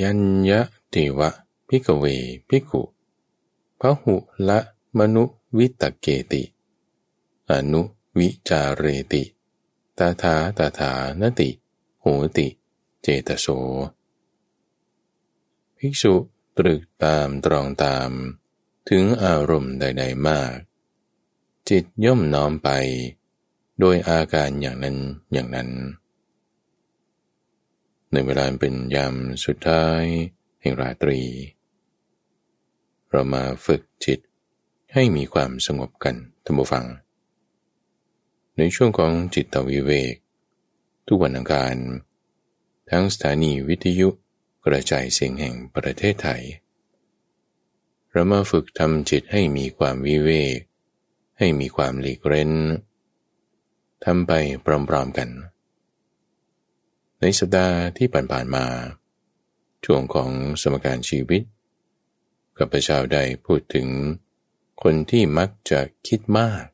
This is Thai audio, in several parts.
ยัญญะติวะพิกเวพิกุพหุละมนุวิตเกติ อนุวิจาเรติ ตาถาตาถานติ โหติ เจตโส ภิกษุตรึกตามตรองตาม ถึงอารมณ์ใดๆมาก จิตย่อมน้อมไป โดยอาการอย่างนั้นอย่างนั้นในเวลาเป็นยามสุดท้าย แห่งราตรี เรามาฝึกจิตให้มีความสงบกันท่านผู้ฟัง ในช่วงของจิตวิเวก ทุกวันอังคาร ทั้งสถานีวิทยุ กระจายเสียงแห่งประเทศไทย เรามาฝึกทำจิตให้มีความวิเวก ให้มีความหลีกเร้นทำไปพร้อมๆกันเในสัปดาห์ที่ผ่านๆมา ช่วงของสมการชีวิต กับประชาได้พูดถึงคนที่มักจะคิดมาก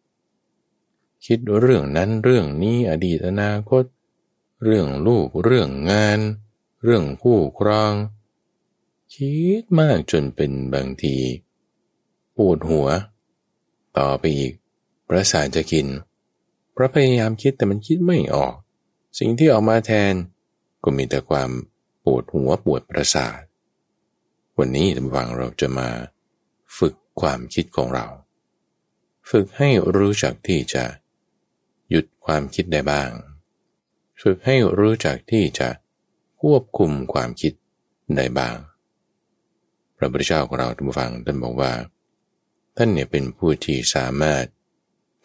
คิดเรื่องนั้นเรื่องนี้อดีตอนาคต เรื่องลูกเรื่องงาน เรื่องคู่ครอง คิดมากจนเป็นบางทีปวดหัว ต่อไปอีกประสาทจะกินเพราะพยายามคิดแต่มันคิดไม่ออก สิ่งที่ออกมาแทนก็มีแต่ความปวดหัวปวดประสาท วันนี้ท่านฟังเราจะมาฝึกความคิดของเรา ฝึกให้รู้จักที่จะ หยุดความคิดได้บ้าง ฝึกให้รู้จักที่จะควบคุมความคิดได้บ้างพระพุทธเจ้าของเราท่านฟังท่านบอกว่า ท่านเนี่ยเป็นผู้ที่สามารถ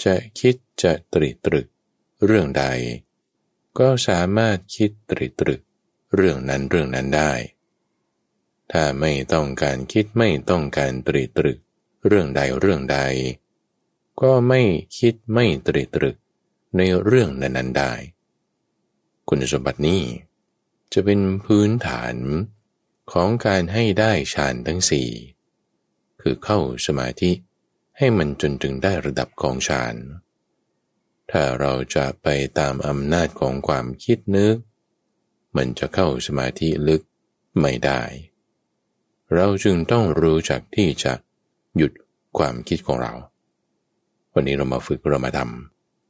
จะคิดจะตรีตรึกเรื่องใดก็สามารถคิดตริตรึกเรื่องนั้นเรื่องนั้นได้ ถ้าไม่ต้องการคิดไม่ต้องการตริตรึกเรื่องใดเรื่องใด ก็ไม่คิดไม่ตริตรึกในเรื่องนั้นนั้นได้ คุณสมบัตินี้ จะเป็นพื้นฐานของการให้ได้ฌานทั้งสี่คือเข้าสมาธิให้มันจนถึงได้ระดับของฌานเถ้าเราจะไปตามอำนาจของความคิดนึก มันจะเข้าสมาธิลึกไม่ได้ เราจึงต้องรู้จักที่จะหยุดความคิดของเรา วันนี้เรามาฝึกเรามาท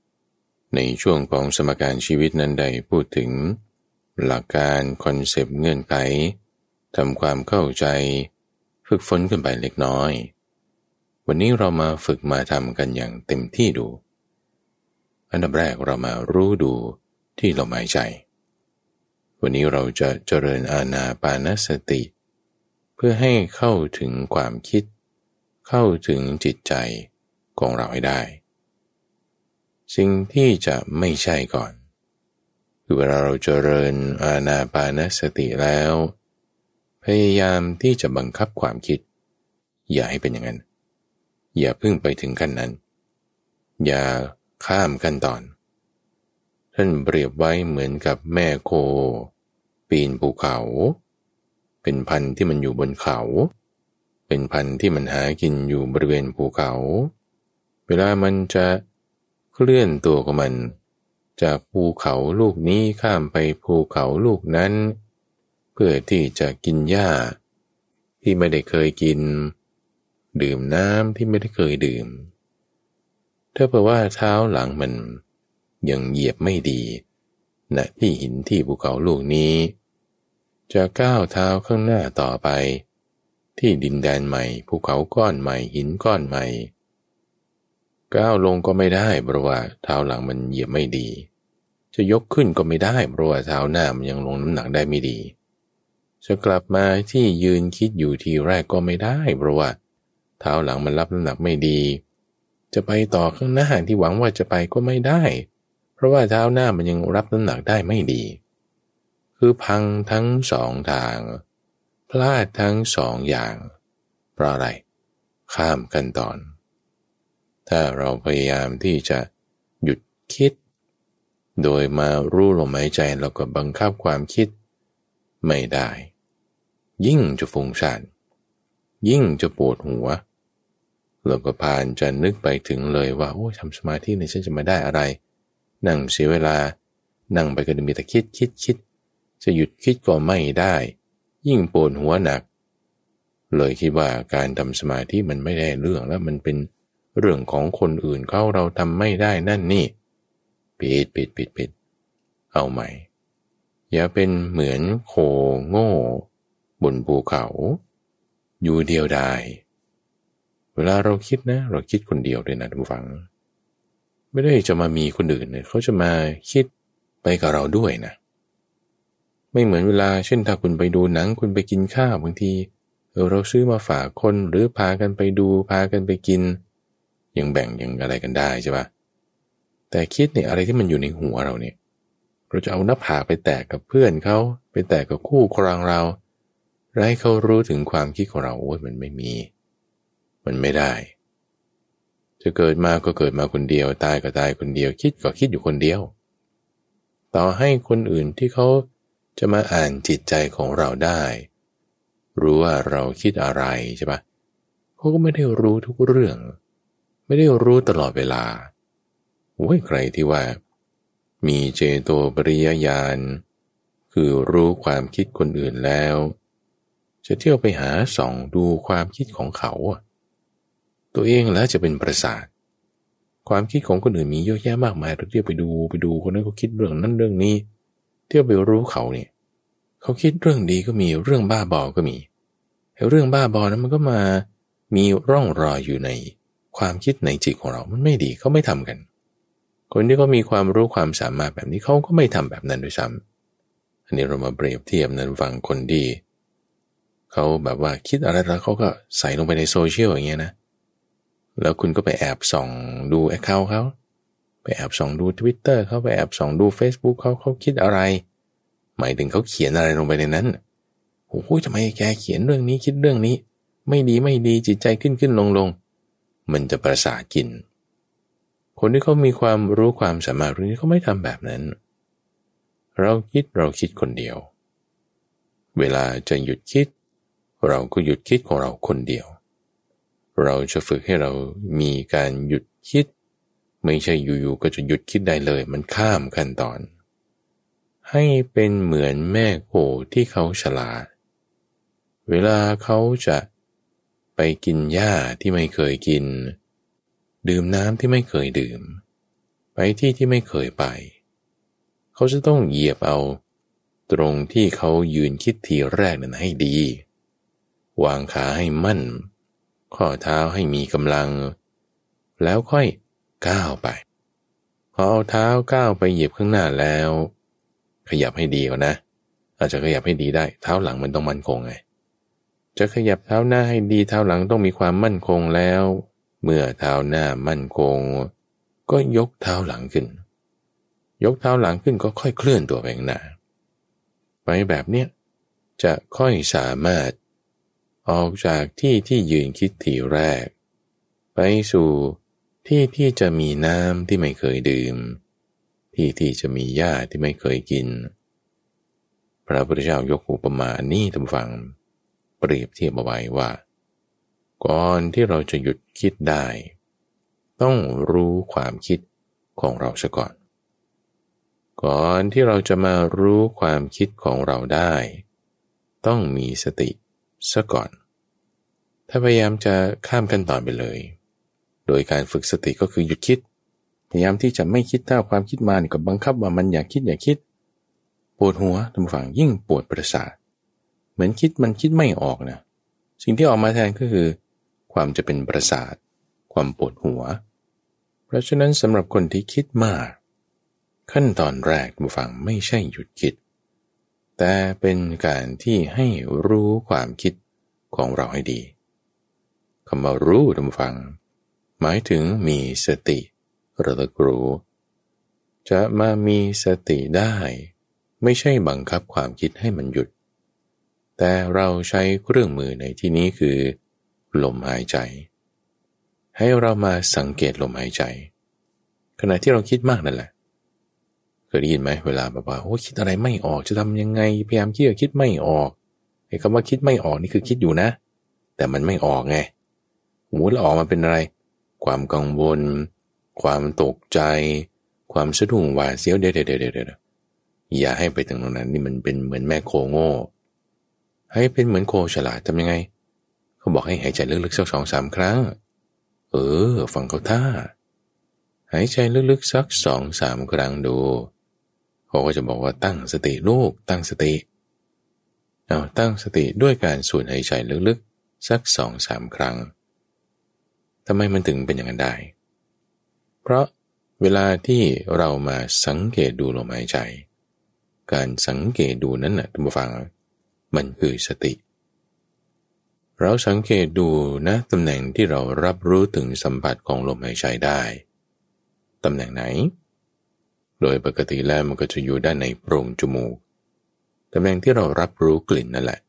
ำในช่วงของสมการชีวิตนั้นได้พูดถึงหลักการคอนเซปต์เงื่อนไขทำความเข้าใจ ฝึกฝนกันไปเล็กน้อย วันนี้เรามาฝึกมาทำกันอย่างเต็มที่ดูอันดับแรกเรามารู้ดูที่ลมหายใจ วันนี้เราจะเจริญอาณาปานสติ เพื่อให้เข้าถึงความคิด เข้าถึงจิตใจของเราให้ได้ สิ่งที่จะไม่ใช่ก่อนคือเวลาเราเจริญอาณาปานสติแล้ว พยายามที่จะบังคับความคิด อย่าให้เป็นอย่างนั้นอย่าพึ่งไปถึงขั้นนั้น อย่าข้ามขั้นตอน ท่านเปรียบไว้เหมือนกับแม่โค ปีนภูเขา เป็นพันธุ์ที่มันอยู่บนเขา เป็นพันธุ์ที่มันหากินอยู่บริเวณภูเขา เวลามันจะเคลื่อนตัวของมัน จากภูเขาลูกนี้ข้ามไปภูเขาลูกนั้น เพื่อที่จะกินหญ้าที่ไม่ได้เคยกิน ดื่มน้ำที่ไม่ได้เคยดื่มถ้าเผื่อว่าเท้าหลังมันยังเหยียบไม่ดีณนะที่หินที่ภูเขาลูกนี้ จะก้าวเท้าข้างหน้าต่อไป ที่ดินแดนใหม่ภูเขาก้อนใหม่หินก้อนใหม่ ก้าวลงก็ไม่ได้เพราะว่าเท้าหลังมันเหยียบไม่ดี จะยกขึ้นก็ไม่ได้เพราะว่าเท้าหน้ามันยังลงน้ำหนักได้ไม่ดี จะกลับมาที่ยืนคิดอยู่ทีแรกก็ไม่ได้เพราะว่า เท้าหลังมันรับน้ำหนักไม่ดีจะไปต่อข้างหน้าที่หวังว่าจะไปก็ไม่ได้ เพราะว่าเท้าหน้ามันยังรับน้ำหนักได้ไม่ดี คือพังทั้งสองทาง พลาดทั้งสองอย่างเพราะอะไร ข้ามกันตอน ถ้าเราพยายามที่จะหยุดคิด โดยมารู้ลมหายใจเราก็บังคับความคิด ไม่ได้ ยิ่งจะฟุ้งซ่านยิ่งจะปวดหัวหลวกพานจะนึกไปถึงเลยว่าโอ้ทำสมาธิในฉันจะมาได้อะไรนั่งเสียเวลานั่งไปก็จะมีแต่คิดคิดคิดจะหยุดคิดก็ไม่ได้ ยิ่งปวดหัวหนัก เลยคิดว่าการทำสมาธิมันไม่ได้เรื่องแล้วมันเป็นเรื่องของคนอื่นเขาเราทำไม่ได้นั่นนี่ ปิดปิดปิดปิดเอาใหม่ อย่าเป็นเหมือนโคโง่ บนภูเขา อยู่เดียวดายเวลาเราคิดนะ เราคิดคนเดียวเลยนะทุกฝัง ไม่ได้จะมามีคนอื่นเนี่ยเขาจะมาคิดไปกับเราด้วยนะ ไม่เหมือนเวลาเช่นถ้าคุณไปดูหนังคุณไปกินข้าวบางทีเออเราซื้อมาฝากคนหรือพากันไปดูพากันไปกิน ยังแบ่งยังอะไรกันได้ใช่ปะแต่คิดเนี่ยอะไรที่มันอยู่ในหัวเราเนี่ย เราจะเอาหน้าผากไปแตกกับเพื่อนเขาไปแตกกับคู่ครองเราไร้เขารู้ถึงความคิดของเราโอ้ยมันไม่มีมันไม่ได้ จะเกิดมาก็เกิดมาคนเดียว ตายก็ตายคนเดียว คิดก็คิดอยู่คนเดียว ต่อให้คนอื่นที่เขาจะมาอ่านจิตใจของเราได้ รู้ว่าเราคิดอะไรใช่ปะเขาก็ไม่ได้รู้ทุกเรื่อง ไม่ได้รู้ตลอดเวลาโอ้ยใครที่ว่า มีเจโตปริยญาณ คือรู้ความคิดคนอื่นแล้ว จะเที่ยวไปหาส่องดูความคิดของเขาตัวเองแล้วจะเป็นประสาท ความคิดของคนอื่นมีเยอะแยะมากมายเราเที่ยวไปดูไปดูคนนั้นเขาคิดเรื่องนั้นเรื่องนี้ เที่ยวไปรู้เขาเนี่ยเขาคิดเรื่องดีก็มีเรื่องบ้าบอก็มีเรื่องบ้าบอนั้นมันก็มามีร่องรอยอยู่ในความคิดในจิตของเรา มันไม่ดีเขาไม่ทำกัน คนที่เขามีความรู้ความสามารถแบบนี้เขาก็ไม่ทำแบบนั้นด้วยซ้ำ อันนี้เรามาเปรียบเทียบนั้นฟังคนดีเขาแบบว่าคิดอะไรแล้วเขาก็ใส่ลงไปในโซเชียลอย่างเงี้ยนะเแล้วคุณก็ไปแอบส่องดูแอคเคาท์เขาไปแอบส่องดู Twitter เขาไปแอบส่องดู Facebook เขาเขาคิดอะไร หมายถึงเขาเขียนอะไรลงไปในนั้นโอ้ยทำไมแกเขียนเรื่องนี้คิดเรื่องนี้ ไม่ดีไม่ดีจิตใจขึ้นขึ้นลงลงมันจะประสากิน คนที่เขามีความรู้ความสามารถเรื่องนี้เขาไม่ทำแบบนั้น เราคิดเราคิดคนเดียว เวลาจะหยุดคิด เราก็หยุดคิดของเราคนเดียวเราจะฝึกให้เรามีการหยุดคิด ไม่ใช่อยู่ๆก็จะหยุดคิดได้เลย มันข้ามขั้นตอน ให้เป็นเหมือนแม่โคที่เขาฉลาดเวลาเขาจะไปกินหญ้าที่ไม่เคยกิน ดื่มน้ำที่ไม่เคยดื่ม ไปที่ที่ไม่เคยไป เขาจะต้องเหยียบเอาตรงที่เขายืนคิดทีแรกนั้นให้ดี วางขาให้มั่นข้อเท้าให้มีกำลัง แล้วค่อยก้าวไปพอเอาเท้าก้าวไปเหยียบข้างหน้าแล้ว ขยับให้ดีก่อนนะ อาจจะขยับให้ดีได้ เท้าหลังมันต้องมั่นคงไง จะขยับเท้าหน้าให้ดีเท้าหลังต้องมีความมั่นคงแล้ว เมื่อเท้าหน้ามั่นคง ก็ยกเท้าหลังขึ้น ยกเท้าหลังขึ้นก็ค่อยเคลื่อนตัวไปข้างหน้าไปแบบเนี้ยจะค่อยสามารถออกจากที่ที่ยืนคิดทีแรก ไปสู่ที่ที่จะมีน้ำที่ไม่เคยดื่ม ที่ที่จะมีหญ้าที่ไม่เคยกิน พระพุทธเจ้ายกอุปมานี่ทำฟัง เปรียบเทียบเอาไว้ว่า ก่อนที่เราจะหยุดคิดได้ ต้องรู้ความคิดของเราซะก่อน ก่อนที่เราจะมารู้ความคิดของเราได้ ต้องมีสติซะก่อนถ้าพยายามจะข้ามขั้นตอนไปเลย โดยการฝึกสติก็คือหยุดคิด พยายามที่จะไม่คิดถ้าความคิดมาเนี่ยก็บังคับว่ามันอย่าคิดอย่าคิดปวดหัวทำฝังยิ่งปวดประสาท เหมือนคิดมันคิดไม่ออกนะ สิ่งที่ออกมาแทนก็คือ ความจะเป็นประสาท ความปวดหัว เพราะฉะนั้นสำหรับคนที่คิดมาก ขั้นตอนแรกบงฝังไม่ใช่หยุดคิด แต่เป็นการที่ให้รู้ความคิดของเราให้ดีคำว่ารู้ทำฟัง หมายถึงมีสติระลึกรู้ จะมามีสติได้ ไม่ใช่บังคับความคิดให้มันหยุด แต่เราใช้เครื่องมือในที่นี้คือ ลมหายใจ ให้เรามาสังเกตลมหายใจขณะที่เราคิดมากนั่นแหละเคยได้ยินไหมเวลาบอกว่าโอ้คิดอะไรไม่ออกจะทำยังไง พยายามคิดคิดไม่ออก ไอ้คำว่าคิดไม่ออกนี่คือคิดอยู่นะ แต่มันไม่ออกไงหมูแล้วออกมาเป็นอะไร ความกังวล ความตกใจ ความสะดุ้งหวาดเสียวเด็ดเด็ดเด็ดอย่าให้ไปถึงตรงนั้นนี่มันเป็นเหมือนแม่โคโง่ให้เป็นเหมือนโคฉลาดทำยังไง เขาบอกให้หายใจลึกๆสักสองสามครั้ง เออ ฟังเขาท่า หายใจลึกๆสักสองสามครั้งดู เขาก็จะบอกว่าตั้งสติ ลูกตั้งสติ เอาตั้งสติด้วยการสูดหายใจลึกๆสักสองสามครั้งทำไมมันถึงเป็นอย่างนั้นได้ เพราะเวลาที่เรามาสังเกตดูลมหายใจ การสังเกตดูนั้นนะ่ะทู้ฟัง มันคือสติ เราสังเกตดูนะตำแหน่งที่เรารับรู้ถึงสัมผัสของลมหายใจได้ ตำแหน่งไหน โดยปกติแล้วมันก็จะอยู่ด้านในโพรงจมูก ตำแหน่งที่เรารับรู้กลิ่นนั่นแหละ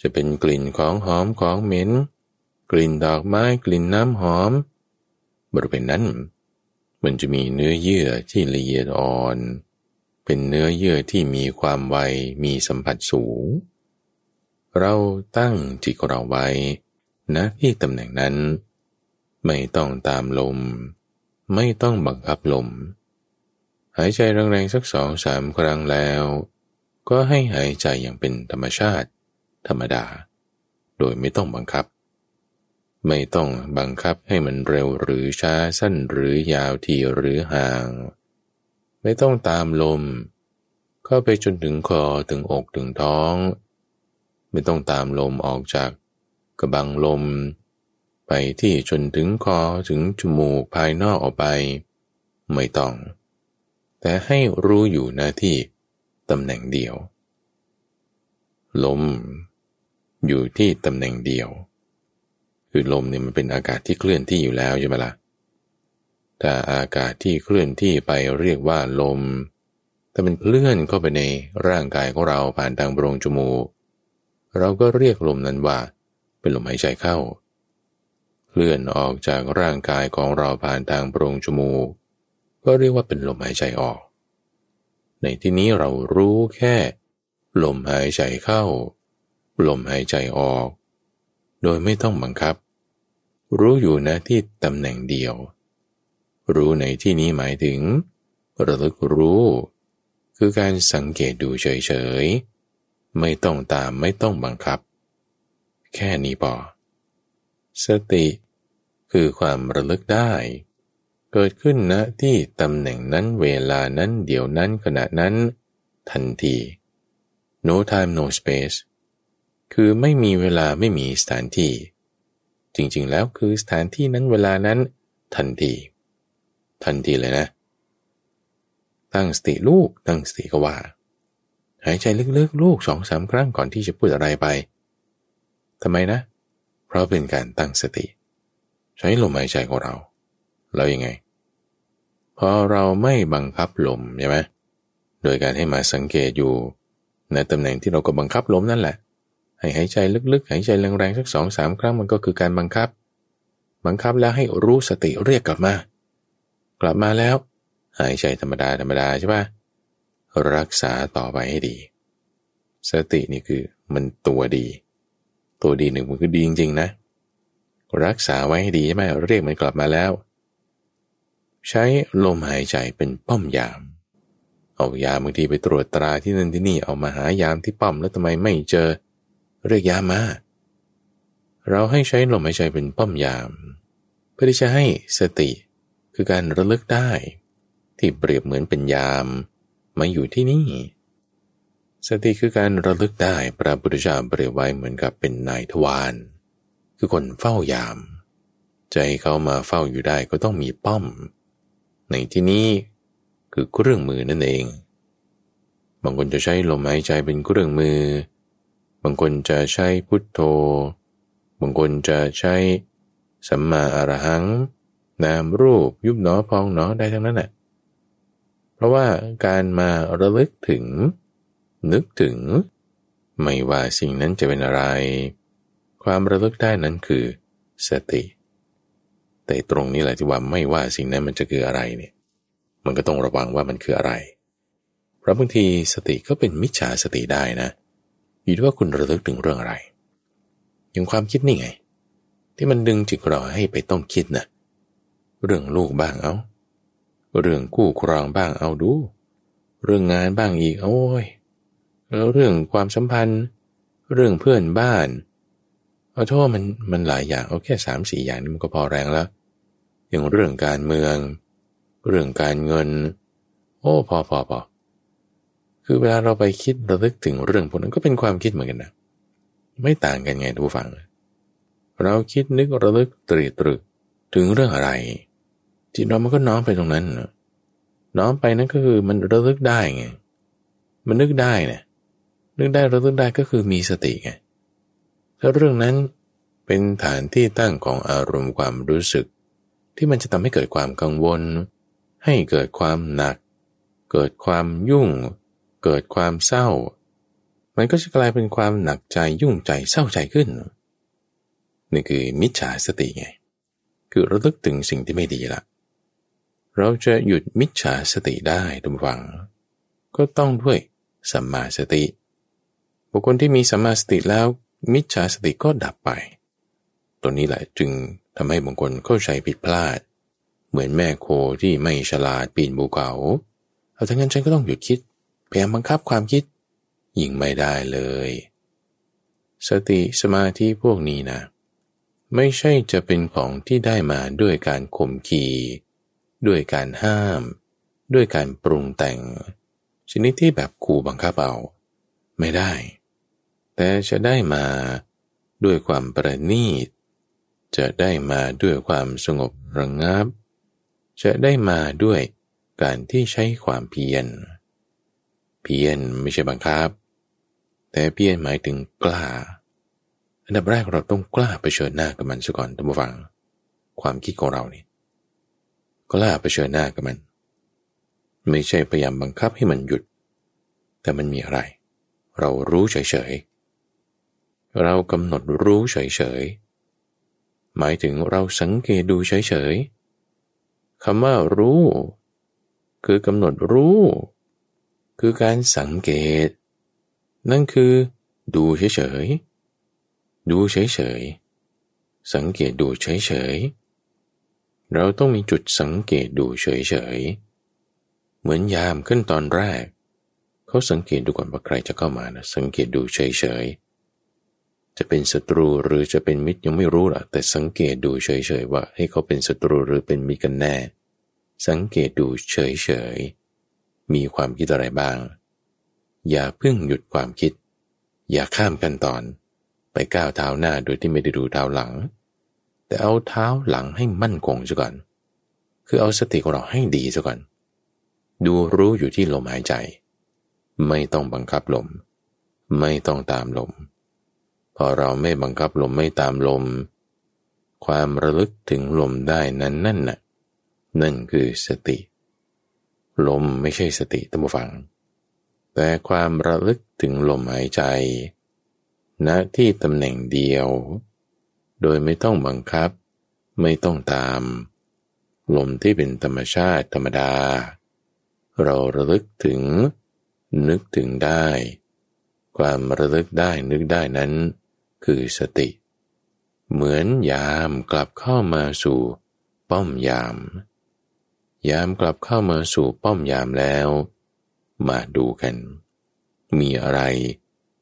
จะเป็นกลิ่นของหอมของเหม็นกลิ่นดอกไม้กลิ่นน้ำหอม บริเวณนั้น มันจะมีเนื้อเยื่อที่ละเอียดอ่อน เป็นเนื้อเยื่อที่มีความไวมีสัมผัสสูง เราตั้งจิตของเราไว้นะที่ตำแหน่งนั้น ไม่ต้องตามลมไม่ต้องบังคับลม หายใจแรงๆสักสองสามครั้งแล้ว ก็ให้หายใจอย่างเป็นธรรมชาติธรรมดา โดยไม่ต้องบังคับไม่ต้องบังคับให้มันเร็วหรือช้าสั้นหรือยาวทีหรือห่าง ไม่ต้องตามลม เข้าไปจนถึงคอถึงอกถึงท้อง ไม่ต้องตามลมออกจากกระบังลม ไปที่จนถึงคอถึงจมูกภายนอกออกไป ไม่ต้อง แต่ให้รู้อยู่หน้าที่ตำแหน่งเดียว ลม อยู่ที่ตำแหน่งเดียวคือลมเนี่ยมันเป็นอากาศที่เคลื่อนที่อยู่แล้วใช่ไหมละ่ะถ้าอากาศที่เคลื่อนที่ไปเรียกว่าลม ถ้ามันเคลื่อนเข้าไปในร่างกายของเราผ่านทางโพรงจมูกเราก็เรียกลมนั้นว่า เป็นลมหายใจเข้า เคลื่อนออกจากร่างกายของเราผ่านทางโพรงจมูกก็เรียกว่าเป็นลมหายใจออก ในที่นี้เรารู้แค่ ลมหายใจเข้า ลมหายใจออกโดยไม่ต้องบังคับ รู้อยู่นะที่ตำแหน่งเดียว รู้ในที่นี้หมายถึง ระลึกรู้ คือการสังเกตดูเฉยๆ ไม่ต้องตามไม่ต้องบังคับ แค่นี้พอสติ คือความระลึกได้ เกิดขึ้นณนะที่ตำแหน่งนั้นเวลานั้นเดี๋ยวนั้นขณะนั้น ทันที no time no space คือไม่มีเวลาไม่มีสถานที่ จริงๆแล้วคือสถานที่นั้นเวลานั้น ทันที ทันทีเลยนะ ตั้งสติลูกตั้งสติก็ว่าหายใจลึกๆลูกสองสามครั้งก่อนที่จะพูดอะไรไปทำไมนะ เพราะเป็นการตั้งสติใช้ลมหายใจของเราแล้วยังไงพอเราไม่บังคับลมใช่ไหมโดยการให้มาสังเกตอยู่ในตำแหน่งที่เราก็บังคับลมนั่นแหละให้หายใจลึกๆ หายใจแรงๆ สักสองสามครั้งมันก็คือการบังคับ บังคับแล้วให้รู้สติเรียกกลับมา กลับมาแล้ว หายใจธรรมดาธรรมดาใช่ปะรักษาต่อไปให้ดี สตินี่คือมันตัวดี ตัวดีหนึ่งมันคือดีจริงๆ นะรักษาไว้ให้ดีใช่ไหมเรียกมันกลับมาแล้ว ใช้ลมหายใจเป็นป้อมยามเอายามบางทีไปตรวจตราที่นั่นที่นี่เอามาหายามที่ป้อมแล้วทำไมไม่เจอเรียกยามาเราให้ใช้ลมหายใจเป็นป้อมยาม เพื่อจะให้สติคือการระลึกได้ ที่เปรียบเหมือนเป็นยามมาอยู่ที่นี่ สติคือการระลึกได้พระพุทธเจ้าเปรียบไว้เหมือนกับเป็นนายทวารคือคนเฝ้ายาม ใจเขามาเฝ้าอยู่ได้ก็ต้องมีป้อม ในที่นี้คือเครื่องมือนั่นเอง บางคนจะใช้ลมหายใจเป็นเครื่องมือเางคนจะใช้พุทโธ บางคนจะใช้สัมมาอรหัง นามรูปยุบหนอพองหนอได้ทั้งนั้นแหละ เพราะว่าการมาระลึกถึง นึกถึง ไม่ว่าสิ่งนั้นจะเป็นอะไร ความระลึกได้นั้นคือสติ แต่ตรงนี้แหละที่ว่าไม่ว่าสิ่งนั้นมันจะคืออะไรเนี่ย มันก็ต้องระวังว่ามันคืออะไร เพราะบางทีสติก็เป็นมิจฉาสติได้นะอยู่ที่ว่าคุณระลึกถึงเรื่องอะไรอย่างความคิดนี่ไงที่มันดึงจิตเราให้ไปต้องคิดนะเรื่องลูกบ้างเอาเรื่องกู้ครองบ้างเอาดู เรื่องงานบ้างอีกโอ้ยแล้วเรื่องความสัมพันธ์ เรื่องเพื่อนบ้านเอาโทษมันมันหลายอย่างเอาแค่สามสี่อย่างนี่มันก็พอแรงแล้วอย่างเรื่องการเมือง เรื่องการเงิน โอ้พอพอพอคือเวลาเราไปคิดระลึกถึงเรื่องพวกนั้นก็เป็นความคิดเหมือนกันนะไม่ต่างกันไงทุกฝังเราคิดนึกระลึกตรีตรึกถึงเรื่องอะไรจิตเรามันก็น้อมไปตรงนั้น น้อมไปนั่นก็คือมันระลึกได้ไงมันนึกได้นะนึกได้ระลึกได้ก็คือมีสติไงถ้าเรื่องนั้นเป็นฐานที่ตั้งของอารมณ์ความรู้สึก ที่มันจะทำให้เกิดความกังวล ให้เกิดความหนัก เกิดความยุ่งเกิดความเศร้ามันก็จะกลายเป็นความหนักใจยุ่งใจเศร้าใจขึ้นนี่คือมิจฉาสติไงคือระลึกถึงสิ่งที่ไม่ดีละเราจะหยุดมิจฉาสติได้ทุกฝังก็ต้องด้วยสัมมาสติ บุคคลที่มีสัมมาสติแล้วมิจฉาสติก็ดับไปตัวนี้แหละจึงทำให้บางคนเข้าใจผิดพลาด เหมือนแม่โคที่ไม่ฉลาดปีนบูเขาเอาทั้งนั้นฉันก็ต้องหยุดคิดพยายามบังคับความคิดยิ่งไม่ได้เลย สติสมาธิพวกนี้นะไม่ใช่จะเป็นของที่ได้มาด้วยการข่มขีด้วยการห้าม ด้วยการปรุงแต่งชนิดที่แบบขู่บังคับเอา ไม่ได้ แต่จะได้มาด้วยความประณีต จะได้มาด้วยความสงบระงงับ จะได้มาด้วยการที่ใช้ความเพียรเพียนไม่ใช่บังคับ แต่เพียนหมายถึงกล้า อันดับแรกเราต้องกล้าเผชิญหน้ากับมันซะก่อนท่านผู้ฟังความคิดของเรานี่กล้าเผชิญหน้ากับมัน ไม่ใช่พยายามบังคับให้มันหยุด แต่มันมีอะไร เรารู้เฉย ๆ เรากำหนดรู้เฉย ๆ หมายถึงเราสังเกตดูเฉย ๆ คำว่ารู้ คือกำหนดรู้คือการสังเกต นั่นคือ ดูเฉย ๆ ดูเฉย ๆ สังเกตดูเฉย ๆเราต้องมีจุดสังเกตดูเฉย ๆ เหมือนยามขึ้นตอนแรก เขาสังเกตดูก่อนว่าใครจะเข้ามานะสังเกตดูเฉย ๆ จะเป็นศัตรูหรือจะเป็นมิตรยังไม่รู้ล่ะแต่สังเกตดูเฉย ๆ ว่า ให้เขาเป็นศัตรูหรือเป็นมิตรกันแน่สังเกตดูเฉยๆมีความคิดอะไรบ้าง อย่าเพิ่งหยุดความคิด อย่าข้ามขั้นตอน ไปก้าวเท้าหน้าโดยที่ไม่ได้ดูเท้าหลัง แต่เอาเท้าหลังให้มั่นคงซะก่อน คือเอาสติของเราให้ดีซะก่อน ดูรู้อยู่ที่ลมหายใจ ไม่ต้องบังคับลม ไม่ต้องตามลม พอเราไม่บังคับลมไม่ตามลม ความระลึกถึงลมได้นั้นนั่นน่ะ นั่นคือสติลมไม่ใช่สติตั้งฟัง แต่ความระลึกถึง ลมหายใจณนะที่ตำแหน่งเดียว โดยไม่ต้องบังคับ ไม่ต้องตาม ลมที่เป็นธรรมชาติธรรมดา เราระลึกถึง นึกถึงได้ ความระลึกได้นึกได้นั้นคือสติ เหมือนยามกลับเข้ามาสู่ป้อมยามยามกลับเข้ามาสู่ป้อมยามแล้ว มาดูกัน มีอะไร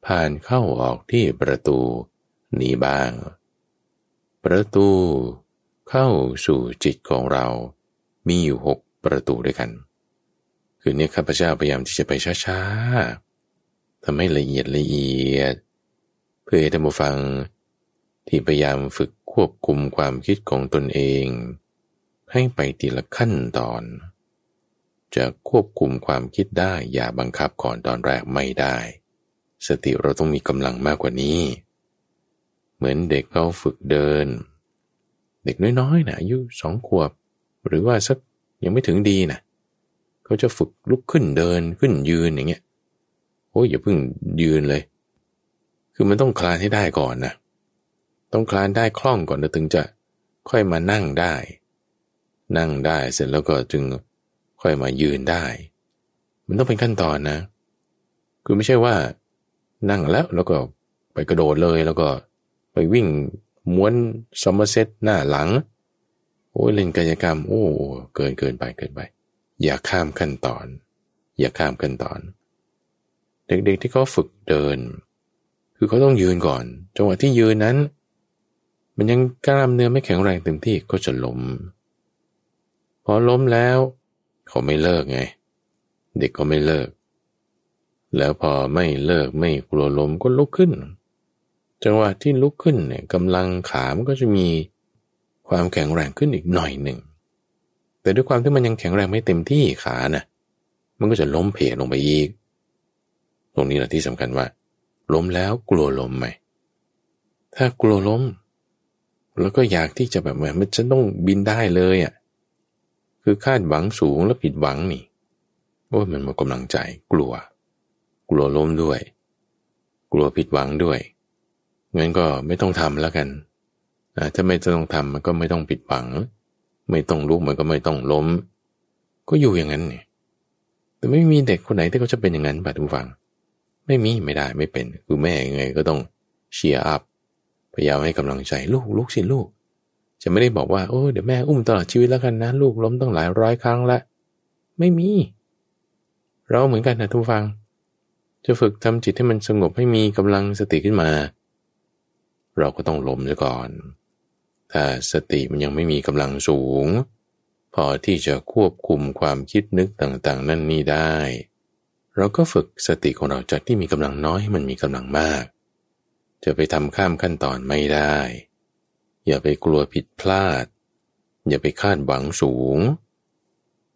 ผ่านเข้าออกที่ประตู นี้บ้าง ประตูเข้าสู่จิตของเรา มีอยู่หกประตูด้วยกัน คือเนี่ยข้าพเจ้าพยายามที่จะไปช้าๆทำให้ละเอียดละเอียด เพื่อให้ท่านผู้ฟัง ที่พยายามฝึกควบคุมความคิดของตนเองให้ไปทีละขั้นตอน จะควบคุมความคิดได้ อย่าบังคับก่อนตอนแรกไม่ได้ สติเราต้องมีกำลังมากกว่านี้ เหมือนเด็กเขาฝึกเดิน เด็กน้อยๆนะอายุสองขวบ หรือว่าสัก ยังไม่ถึงดีนะเขาจะฝึกลุกขึ้นเดินขึ้นยืนอย่างเงี้ยโอ้ยอย่าเพิ่งยืนเลย คือมันต้องคลานให้ได้ก่อนนะต้องคลานได้คล่องก่อนถึงจะค่อยมานั่งได้นั่งได้เสร็จแล้วก็จึงค่อยมายืนได้ มันต้องเป็นขั้นตอนนะคือไม่ใช่ว่า นั่งแล้วแล้วก็ไปกระโดดเลย แล้วก็ไปวิ่งม้วนซอมเมอร์เซตหน้าหลัง โอ้ยเล่นกายกรรมโอ้เกินเกินไปเกินไป อย่าข้ามขั้นตอน อย่าข้ามขั้นตอน เด็กๆที่เขาฝึกเดิน คือเขาต้องยืนก่อน จังหวะที่ยืนนั้น มันยังกล้ามเนื้อไม่แข็งแรงเต็มที่ก็จะล้มพอล้มแล้วเขาไม่เลิกไง เด็กก็ไม่เลิก แล้วพอไม่เลิกไม่กลัวล้มก็ลุกขึ้น จังหวะที่ลุกขึ้นเนี่ยกำลังขา มันก็จะมีความแข็งแรงขึ้นอีกหน่อยหนึ่งแต่ด้วยความที่มันยังแข็งแรงไม่เต็มที่ขานะ่ะมันก็จะล้มเพลลงไปอีก ตรงนี้แหละที่สำคัญว่า ล้มแล้วกลัวล้มไหมถ้ากลัวล้ม แล้วก็อยากที่จะแบบเหมือนมันจะต้องบินได้เลยอะ่ะคือคาดหวังสูงแล้วผิดหวังนี่โอ้ยมันหมดกำลังใจกลัว กลัวล้มด้วย กลัวผิดหวังด้วยงั้นก็ไม่ต้องทำแล้วกัน ถ้าไม่ต้องทำมันก็ไม่ต้องผิดหวัง ไม่ต้องลุกมันก็ไม่ต้องล้ม ก็อยู่อย่างนั้นนี่แต่ไม่มีเด็กคนไหนที่เขาจะเป็นอย่างนั้นปัดทุกฟัง ไม่มีไม่ได้ไม่เป็นคือแม่ยังไงก็ต้องเชียร์อัพพยายามให้กำลังใจลูกลูกสิลูกจะไม่ได้บอกว่าโอ้เดี๋ยวแม่อุ้มตลอดชีวิตแล้วกันนะ ลูกล้มต้องหลายร้อยครั้งละไม่มี เราเหมือนกันนะทุกฟัง จะฝึกทำจิตให้มันสงบให้มีกำลังสติขึ้นมา เราก็ต้องล้มซะก่อน ถ้าสติมันยังไม่มีกำลังสูง พอที่จะควบคุมความคิดนึกต่างๆ นั่นนี่ได้ เราก็ฝึกสติของเราจากที่มีกำลังน้อยให้มันมีกำลังมาก จะไปทำข้ามขั้นตอนไม่ได้อย่าไปกลัวผิดพลาด อย่าไปคาดหวังสูง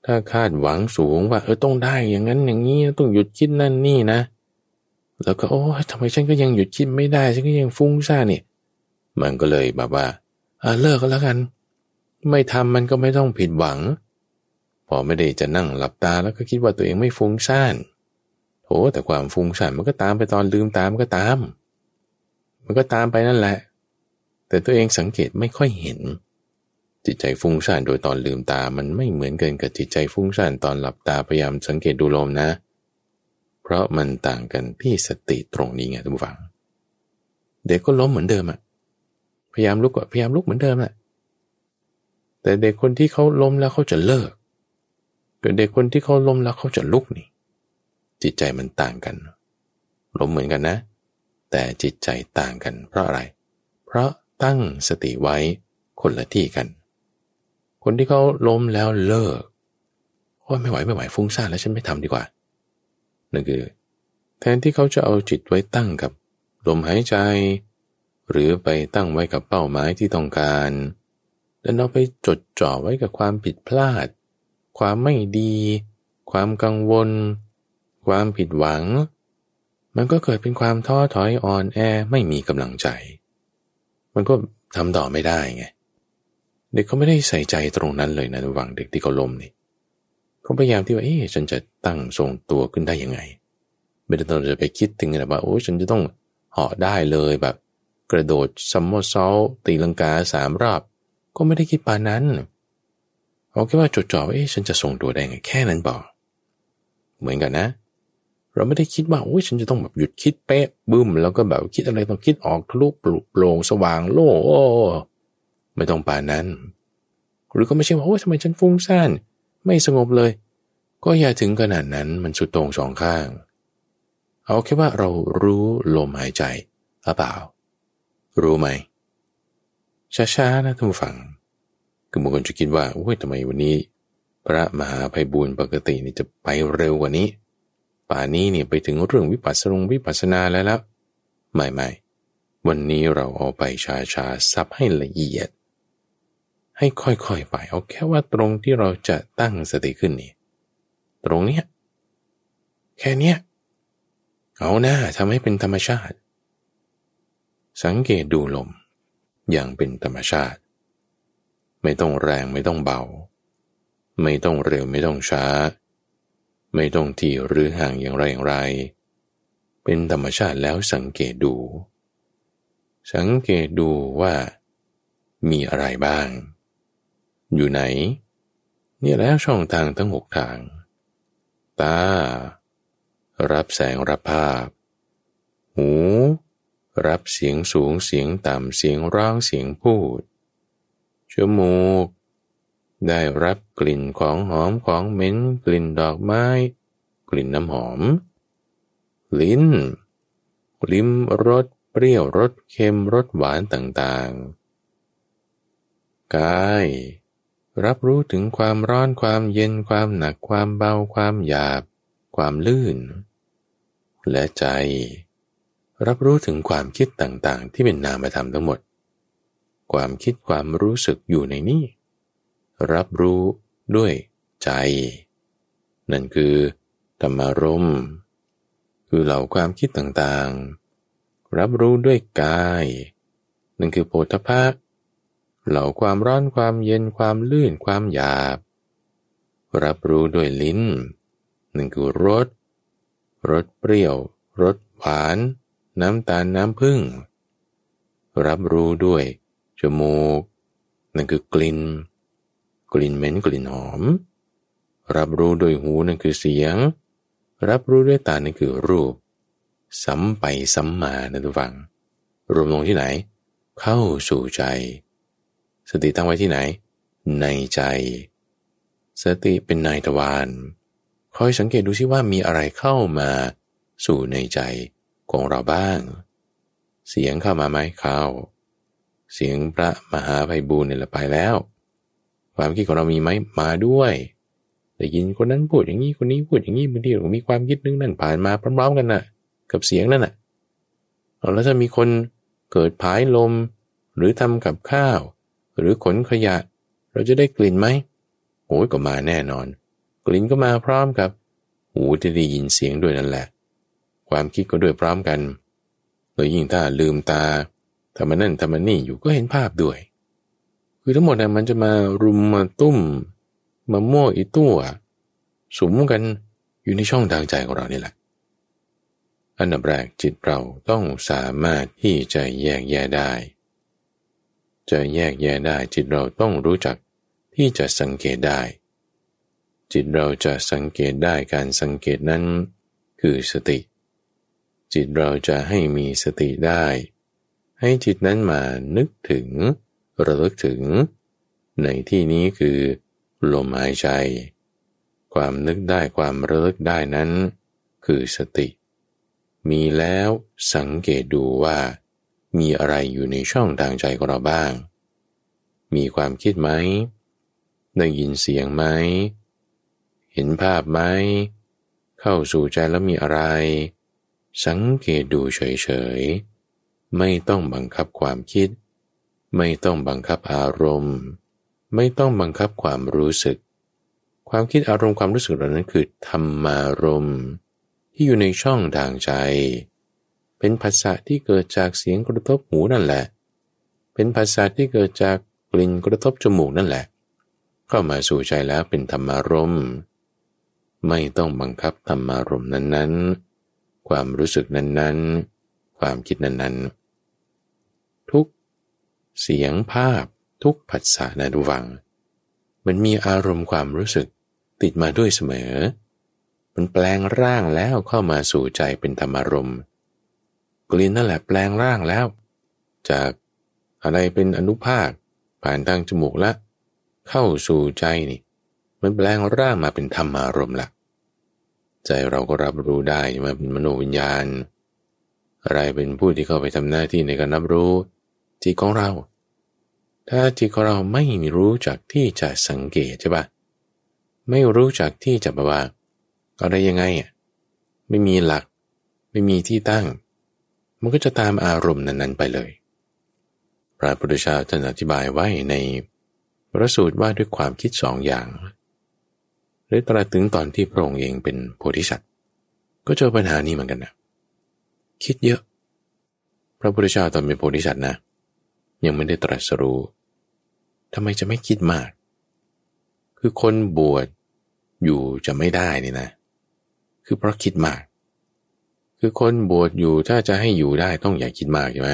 ถ้าคาดหวังสูงว่าเออต้องได้อย่างนั้นอย่างนี้ต้องหยุดคิดนั่นนี่นะ แล้วก็โอ้ทำไมฉันก็ยังหยุดคิดไม่ได้ฉันก็ยังฟุ้งซ่านเนี่ย มันก็เลยแบบว่าเออเลิกก็แล้วกัน ไม่ทำมันก็ไม่ต้องผิดหวัง พอไม่ได้จะนั่งหลับตา แล้วก็คิดว่าตัวเองไม่ฟุ้งซ่านโอ้แต่ความฟุ้งซ่านมันก็ตามไปตอนลืมตามันก็ตาม มันก็ตามไปนั่นแหละแต่ตัวเองสังเกตไม่ค่อยเห็น จิตใจฟุ้งซ่านโดยตอนลืมตา มันไม่เหมือนกันกับจิตใจฟุ้งซ่านตอนหลับตาพยายามสังเกตดูลมนะ เพราะมันต่างกันที่สติตรงนี้ไงทุกฝังเด็กก็ล้มเหมือนเดิมอะพยายามลุกก็พยายามลุกเหมือนเดิมแหละแต่เด็กคนที่เขาล้มแล้วเขาจะเลิกกับเด็กคนที่เขาล้มแล้วเขาจะลุกนี่ จิตใจมันต่างกันล้มเหมือนกันนะ แต่จิตใจต่างกัน เพราะอะไร เพราะตั้งสติไว้คนละที่กัน คนที่เขาล้มแล้วเลิกโอ้ไม่ไหวไม่ไหวฟุ้งซ่านแล้ว ฉันไม่ทำดีกว่า นั่นคือ แทนที่เขาจะเอาจิตไว้ตั้งกับลมหายใจ หรือไปตั้งไว้กับเป้าหมายที่ต้องการ แล้วเอาไปจดจ่อไว้กับความผิดพลาด ความไม่ดี ความกังวล ความผิดหวัง มันก็เกิดเป็นความท้อถอยอ่อนแอไม่มีกำลังใจมันก็ทำต่อไม่ได้ไงเด็กเขาไม่ได้ใส่ใจตรงนั้นเลยนะระหว่างเด็กที่เขาล้มนี่เขาพยายามที่ว่าเอ๊ะฉันจะตั้งทรงตัวขึ้นได้ยังไง ไม่ได้ต้องจะไปคิดถึงแบบว่าโอ้ฉันจะต้องเหาะได้เลยแบบ กระโดดซัมโมซอลตีลังกาสามรอบก็ไม่ได้คิดปานนั้น เอาแค่ว่าจดจ่อว่าเอ๊ะฉันจะทรงตัวได้ไงแค่นั้นบอกเหมือนกันนะเราไม่ได้คิดว่าโอ้ยฉันจะต้องแบบหยุดคิดเป๊ะบึ้มแล้วก็แบบคิดอะไรต้องคิดออกทะลุปลุกโปร่งสว่างโล่โอ้ไม่ต้องป่านนั้นหรือก็ไม่ใช่ว่าโอ้ยทำไมฉันฟุ้งซ่าน ไม่สงบเลย ก็อย่าถึงขนาดนั้นมันสุดตรงสองข้าง เอาแค่ว่าเรารู้ลมหายใจหรือเปล่า รู้ไหมช้าๆนะทุกฝั่งคือบางคนจะคิดว่า โอ้ยทำไมวันนี้ พระมหาภัยบุญปกตินี่จะไปเร็วกว่านี้ป่านี้เนี่ยไปถึงเรื่องวิปัสสงวิปัสสนาแล้วแล้วไม่ไม่ วันนี้เราเอาไปชาชาซับให้ละเอียด ให้ค่อยๆ ไป เอาแค่ว่าตรงที่เราจะตั้งสติขึ้นนี่ ตรงเนี้ย แค่เนี้ย เอาหน้าทำให้เป็นธรรมชาติ สังเกตดูลม อย่างเป็นธรรมชาติ ไม่ต้องแรงไม่ต้องเบา ไม่ต้องเร็วไม่ต้องช้าไม่ต้องที่หรือห่างอย่างไรอย่างไร เป็นธรรมชาติแล้วสังเกตดู สังเกตดูว่า มีอะไรบ้าง อยู่ไหน เนี่ยแล้วช่องทางทั้งหกทาง ตา รับแสงรับภาพ หู รับเสียงสูงเสียงต่ำเสียงร้องเสียงพูด จมูกได้รับกลิ่นของหอมของเหม็นกลิ่นดอกไม้ กลิ่นน้ำหอม ลิ้นลิ้มรสเปรี้ยวรสเค็มรสหวานต่างๆกายรับรู้ถึงความร้อนความเย็นความหนักความเบาความหยาบความลื่น และใจรับรู้ถึงความคิดต่างๆที่เป็นนามธรรมทั้งหมดความคิดความรู้สึกอยู่ในนี้รับรู้ด้วยใจ นั่นคือธรรมารมคือเหล่าความคิดต่างๆ รับรู้ด้วยกาย นั่นคือโพธภะเหล่าความร้อนความเย็นความลื่นความหยาบ รับรู้ด้วยลิ้นนั่นคือ รส รสเปรี้ยว รสหวาน น้ำตาลน้ำผึ้งรับรู้ด้วยจมูก นั่นคือกลิ่นกลิ่นเหม็นกลิ่นหอม รับรู้ด้วยหูนั่นคือเสียง รับรู้ด้วยตานั่นคือรูปซ้ำไปซ้ำมานะทุกฝัง รวมลงที่ไหน เข้าสู่ใจสติตั้งไว้ที่ไหน ในใจ สติเป็นนายทวารคอยสังเกตดูซิว่ามีอะไรเข้ามา สู่ในใจของเราบ้าง เสียงเข้ามาไหมเข้า เสียงพระมหาไพบูลเนี่ยละไปแล้วความคิดของเรามีไหมมาด้วย แต่ยินคนนั้นพูดอย่างนี้ คนนี้พูดอย่างนี้บางทีเรามีความคิดนึงนั่นผ่านมาพร้อมๆกันนะ่ะ กับเสียงนั่นนะ่ะ แล้วถ้ามีคนเกิดผายลม หรือทำกับข้าว หรือขนขยะ เราจะได้กลิ่นไหม โอ้ย ก็มาแน่นอน กลิ่นก็มาพร้อมกับ หูที่ได้ยินเสียงด้วยนั่นแหละ ความคิดก็ด้วยพร้อมกันโดยยิ่งถ้าลืมตาทำมันนั่นทำมันนี่อยู่ ก็เห็นภาพด้วยคือทั้งหมดเนี่ยมันจะมารุมมาตุ้มมาม่วอีตัวสมกันอยู่ในช่องทางใจของเรานี่แหละ อันดับแรกจิตเราต้องสามารถที่จะแยกแยะได้ จะแยกแยะได้ จิตเราต้องรู้จักที่จะสังเกตได้ จิตเราจะสังเกตได้การสังเกตนั้นคือสติ จิตเราจะให้มีสติได้ ให้จิตนั้นมานึกถึงระลึกถึง ในที่นี้คือลมหายใจ ความนึกได้ความระลึกได้นั้น คือสติ มีแล้วสังเกตดูว่า มีอะไรอยู่ในช่องทางใจของเราบ้าง มีความคิดไหมได้ยินเสียงไหม เห็นภาพไหมเข้าสู่ใจแล้วมีอะไร สังเกตดูเฉยๆไม่ต้องบังคับความคิดไม่ต้องบังคับอารมณ์ ไม่ต้องบังคับความรู้สึก ความคิดอารมณ์ความรู้สึกเหล่านั้นคือธรรมารมณ์ ที่อยู่ในช่องทางใจเป็นภาษาที่เกิดจากเสียงกระทบหูนั่นแหละ เป็นภาษาที่เกิดจากกลิ่นกระทบจมูกนั่นแหละ เข้ามาสู่ใจแล้วเป็นธรรมารมณ์ ไม่ต้องบังคับ ธรรมารมณ์นั้นๆ ความรู้สึกนั้นๆ ความคิดนั้นๆเสียงภาพทุกผัสสะนาดูวัง มันมีอารมณ์ความรู้สึกติดมาด้วยเสมอ มันแปลงร่างแล้วเข้ามาสู่ใจเป็นธรรมารมณ์ กลิ่นนั่นแหละแปลงร่างแล้ว จากอะไรเป็นอนุภาคผ่านทางจมูกละ เข้าสู่ใจนี่ มันแปลงร่างมาเป็นธรรมารมณ์ละใจเราก็รับรู้ได้มาเป็นมโนวิญญาณ อะไรเป็นผู้ที่เข้าไปทำหน้าที่ในการรับรู้จิตของเราถ้าจิตของเราไม่รู้จักที่จะสังเกตใช่ปะไม่รู้จักที่จะแบบว่า ก็ได้ยังไงอ่ะไม่มีหลัก ไม่มีที่ตั้ง มันก็จะตามอารมณ์นั้นๆ ไปเลย พระพุทธเจ้าท่านอธิบายไว้ในพระสูตรว่าด้วยความคิดสองอย่าง หรือตราถึงตอนที่พระองค์เองเป็นโพธิสัตว์ก็เจอปัญหานี้เหมือนกันนะคิดเยอะ พระพุทธเจ้าตอนเป็นโพธิสัตว์นะยังไม่ได้ตรัสรู้ทำไมจะไม่คิดมาก คือคนบวชอยู่จะไม่ได้นี่นะ คือเพราะคิดมาก คือคนบวชอยู่ถ้าจะให้อยู่ได้ต้องอย่าคิดมากใช่ไหม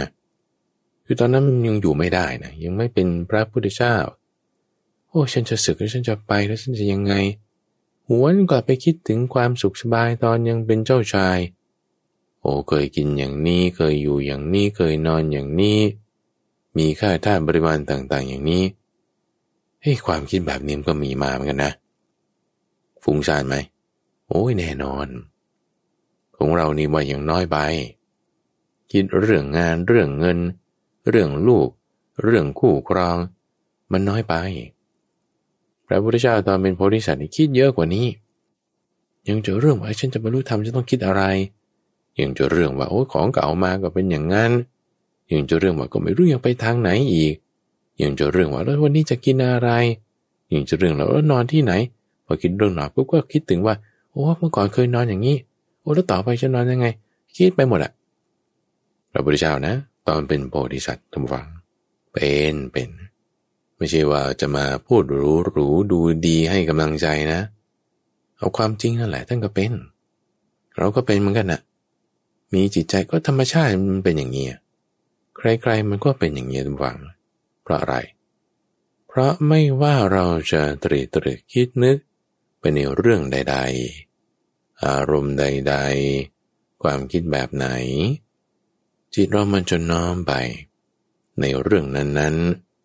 คือตอนนั้นมันยังอยู่ไม่ได้นะ ยังไม่เป็นพระพุทธเจ้า โอ้ฉันจะสึกแล้วฉันจะไปแล้วฉันจะยังไงหวนกลับไปคิดถึงความสุขสบายตอนยังเป็นเจ้าชาย โอ้เคยกินอย่างนี้เคยอยู่อย่างนี้เคยนอนอย่างนี้มีค่าท่าบริวารต่าง ๆ อย่างนี้เฮ้ยความคิดแบบนี้ก็มีมาเหมือนกันนะฟุ้งซ่านไหมโอ้ยแน่นอน ของเรานี่ว่าอย่างน้อยไปคิดเรื่องงาน เรื่องเงิน เรื่องลูก เรื่องคู่ครอง มันน้อยไปพระพุทธเจ้าตอนเป็นโพธิสัตว์คิดเยอะกว่านี้ ยังจะเรื่องว่าฉันจะบรรลุธรรมจะต้องคิดอะไร ยังจะเรื่องว่า โอ้ของเก่ามาก็เป็นอย่างนั้นยังจะเรื่องว่าก็ไม่รู้ยังไปทางไหนอีกยังจะเรื่องว่าแล้ววันนี้จะกินอะไรยังจะเรื่องแล้วนอนที่ไหน พอคิดเรื่องนอนปุ๊บก็คิดถึงว่า โอ้ เมื่อก่อนเคยนอนอย่างนี้ โอ้แล้วต่อไปจะนอนยังไง คิดไปหมดอะพระพุทธเจ้านะ ตอนเป็นโพธิสัตว์ทำฟัง เป็น เป็น ไม่ใช่ว่าจะมาพูดรู้รู้ดูดีให้กำลังใจนะ เอาความจริงนั่นแหละท่านก็เป็น เราก็เป็นเหมือนกันนะ่ะ มีจิตใจก็ธรรมชาติมันเป็นอย่างนี้ใครๆ มันก็เป็นอย่างนี้ทุกฝังเพราะอะไร เพราะไม่ว่าเราจะตรีตรึกคิดนึกไปในเรื่องใดๆ อารมณ์ใดๆ ความคิดแบบไหน จิตเรามันจะน้อมไป ในเรื่องนั้น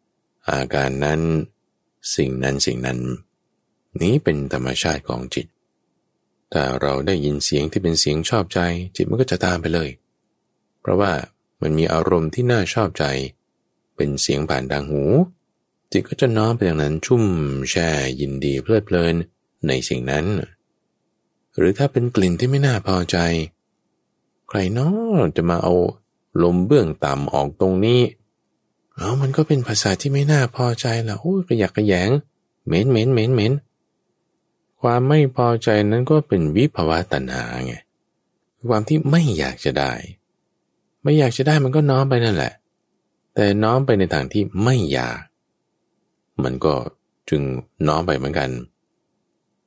ๆ อาการนั้น สิ่งนั้นสิ่งนั้น นี้เป็นธรรมชาติของจิต แต่เราได้ยินเสียงที่เป็นเสียงชอบใจ จิตมันก็จะตามไปเลย เพราะว่ามันมีอารมณ์ที่น่าชอบใจ เป็นเสียงผ่านดังหู จิตก็จะน้อมไปอย่างนั้นชุ่มแช่ยินดีเพลิดเพลิน ในสิ่งนั้น หรือถ้าเป็นกลิ่นที่ไม่น่าพอใจ ใครนาะจะมาเอา ลมเบื้องต่ำออกตรงนี้เอามันก็เป็นภาษาที่ไม่น่าพอใจละโอ้ยกระยักกระแยงเหม็นเหม็นเหม็นเหม็นความไม่พอใจนั้นก็เป็นวิภาวะตัณหาไง ความที่ไม่อยากจะได้ไม่อยากจะได้มันก็น้อมไปนั่นแหละ แต่น้อมไปในทางที่ไม่อยาก มันก็จึงน้อมไปเหมือนกัน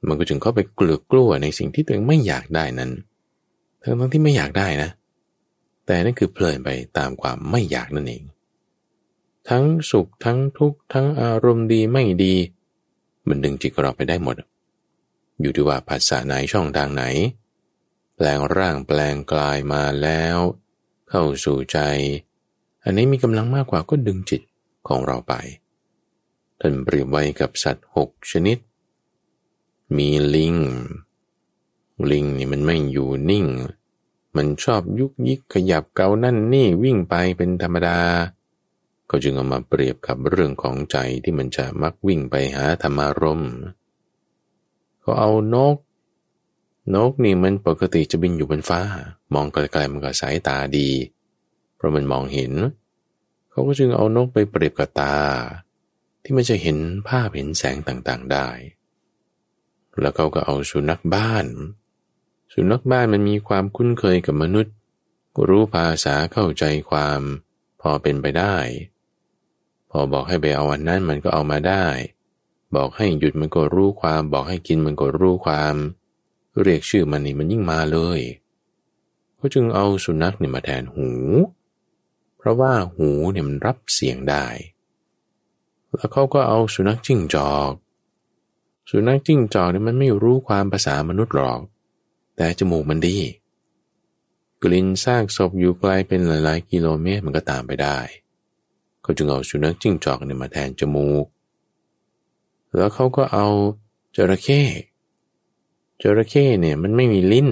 มันก็จึงเข้าไปกลือกลัวในสิ่งที่ตัวเองไม่อยากได้นั้น ทั้งทั้งที่ไม่อยากได้นะ แต่นั่นคือเพลินไปตามความไม่อยากนั่นเอง ทั้งสุขทั้งทุกข์ทั้งอารมณ์ดีไม่ดี มันดึงจิตเราไปได้หมด อยู่ที่ ว่าภาษาไหนช่องทางไหน แปลงร่างแปลงกลายมาแล้วเข้าสู่ใจ อันนี้มีกำลังมากกว่าก็ดึงจิตของเราไป ท่านเปรียบไว้กับสัตว์หกชนิด มีลิง ลิงนี่มันไม่อยู่นิ่ง มันชอบยุกยิกขยับเกานั่นนี่วิ่งไปเป็นธรรมดาก็จึงเอามาเปรียบกับเรื่องของใจที่มันจะมักวิ่งไปหาธรรมารมก็เอานกนกนี่มันปกติจะบินอยู่บนฟ้า มองไกลๆมันก็สายตาดี เพราะมันมองเห็น เขาก็จึงเอานกไปเปรียบกับตา ที่มันจะเห็นภาพเห็นแสงต่างๆได้ แล้วเขาก็เอาสุนัขบ้าน สุนัขบ้านมันมีความคุ้นเคยกับมนุษย์ รู้ภาษาเข้าใจความ พอเป็นไปได้ พอบอกให้ไปเอาวันนั้นมันก็เอามาได้ บอกให้หยุดมันก็รู้ความบอกให้กินมันก็รู้ความเรียกชื่อมันนี่มันยิ่งมาเลยก็จึงเอาสุนัขเนี่ยมาแทนหู เพราะว่าหูเนี่ยมันรับเสียงได้ แล้วเขาก็เอาสุนัขจิ้งจอก สุนัขจิ้งจอกเนี่ยมันไม่รู้ความภาษามนุษย์หรอกแต่จมูกมันดี กลิ่นซากศพอยู่ไกลเป็นหลาย ๆ กิโลเมตรมันก็ตามไปได้เขาจึงเอาสุนัขจิ้งจอกเนี่ยมาแทนจมูก แล้วเขาก็เอาจระเข้จระเข้เนี่ยมันไม่มีลิ้น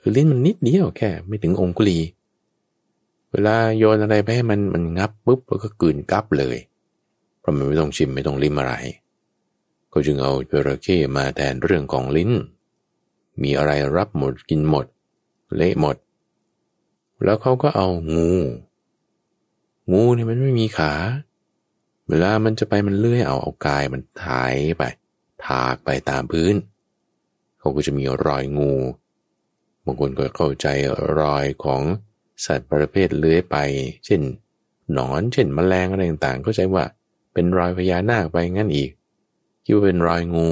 คือลิ้นมันนิดเดียวแค่ไม่ถึงองคุลี เวลาโยนอะไรไปให้มันมันงับปุ๊บแล้วก็กืนกับเลย เพราะมันไม่ต้องชิมไม่ต้องลิ้มอะไร ก็จึงเอาจระเข้มาแทนเรื่องของลิ้น มีอะไรรับหมดกินหมดเละหมด แล้วเขาก็เอางูงูเนี่ยมันไม่มีขา เวลามันจะไปมันเลื้อยเอาเอากายมันถ่ายไป ถากไปตามพื้นาก็จะมีรอยงูบางคนก็เข้าใจรอยของสัตว์ประเภทเลื้อยไป เช่นหนอนเช่นแมลงอะไรต่างๆ้าใจว่าเป็นรอยพญานาคไปงั้นอีกคิดว่าเป็นรอยงู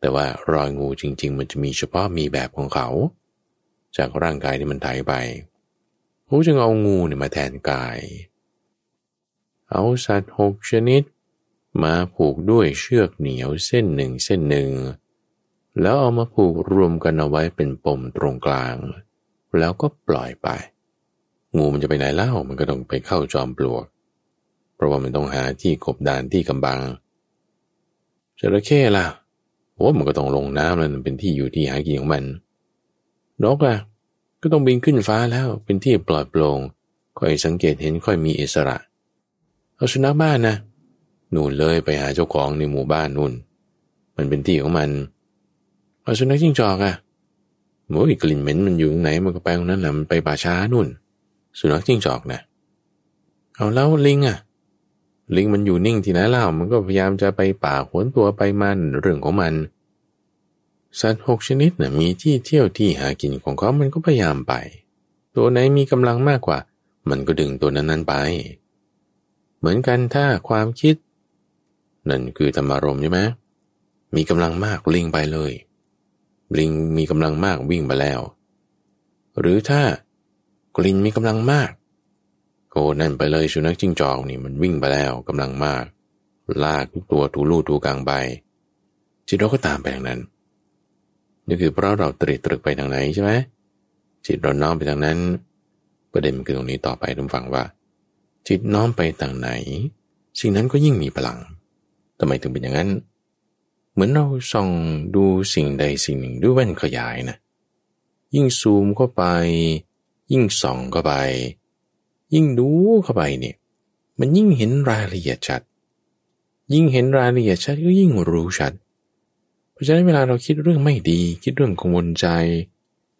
แต่ว่ารอยงูจริงๆ มันจะมีเฉพาะมีแบบของเขา จากร่างกายที่มันถ่ายไปเขาจึงเอางูเนี่ยมาแทนกาย เอาสัตว์หกชนิดมาผูกด้วยเชือกเหนียวเส้นหนึ่งเส้นหนึ่งแล้วเอามาผูกรวมกันเอาไว้เป็นปมตรงกลาง แล้วก็ปล่อยไปงูมันจะไปไหนเล่า มันก็ต้องไปเข้าจอมปลวก เพราะว่ามันต้องหาที่กบดานที่กำบังจระเข้ล่ะโอ้มันก็ต้องลงน้ำแล้วมันเป็นที่อยู่ที่หากินของ มันนกล่ะ ก็ต้องบินขึ้นฟ้าแล้ว เป็นที่ปลอดโปร่งค่อยสังเกตเห็นค่อยมีอิสระเอาสุนัขบ้านนะนู่นเลยไปหาเจ้าของในหมู่บ้านนู่น มันเป็นที่ของมันเอาสุนัขจิ้งจอกอะโม้ยกลิ่นเหม็นมันอยู่ตรงไหน มันก็ไปตรงนั้นแหละมันไปป่าช้านู่น สุนัขจิ้งจอกนะเอาแล้วลิงอะลิงมันอยู่นิ่งที่ไหนเล่ามันก็พยายามจะไปป่าขวนตัวไปมันเรื่องของมัน สัตว์หกชนิดนะ่ะ มีที่เที่ยวที่หากินของเขามันก็พยายามไป ตัวไหนมีกำลังมากกว่า มันก็ดึงตัวนั้นๆไป เหมือนกันถ้าความคิดนั่นคือธรรมารมใช่ไหมมีกำลังมากลิงไปเลยลิงมีกำลังมากวิ่งมาแล้ว หรือถ้ากลิ่นมีกำลังมากโอ้นั่นไปเลยสุนัขจิ้งจอก นี่ มันวิ่งไปแล้วกำลังมาก ลากทุกตัวทูลู่ทูกลางใบจิตเราก็ตามไปทางนั้นนี่คือเพราะเราตรีตรึกไปทางไหนใช่ไหมจิตเราน้อมไปทางนั้น ประเด็นคือตรงนี้ต่อไปทุกฝั่งว่าจิตน้อมไปทางไหนสิ่งนั้นก็ยิ่งมีพลังทำไมถึงเป็นอย่างนั้นเหมือนเราส่องดูสิ่งใดสิ่งหนึ่งด้วยแว่นขยายนะ ยิ่งซูมเข้าไป ยิ่งส่องเข้าไป ยิ่งดูเข้าไปเนี่ย มันยิ่งเห็นรายละเอียดชัด ยิ่งเห็นรายละเอียดชัดก็ยิ่งรู้ชัดเพราะฉะนั้นเวลาเราคิดเรื่องไม่ดี คิดเรื่องกังวลใจ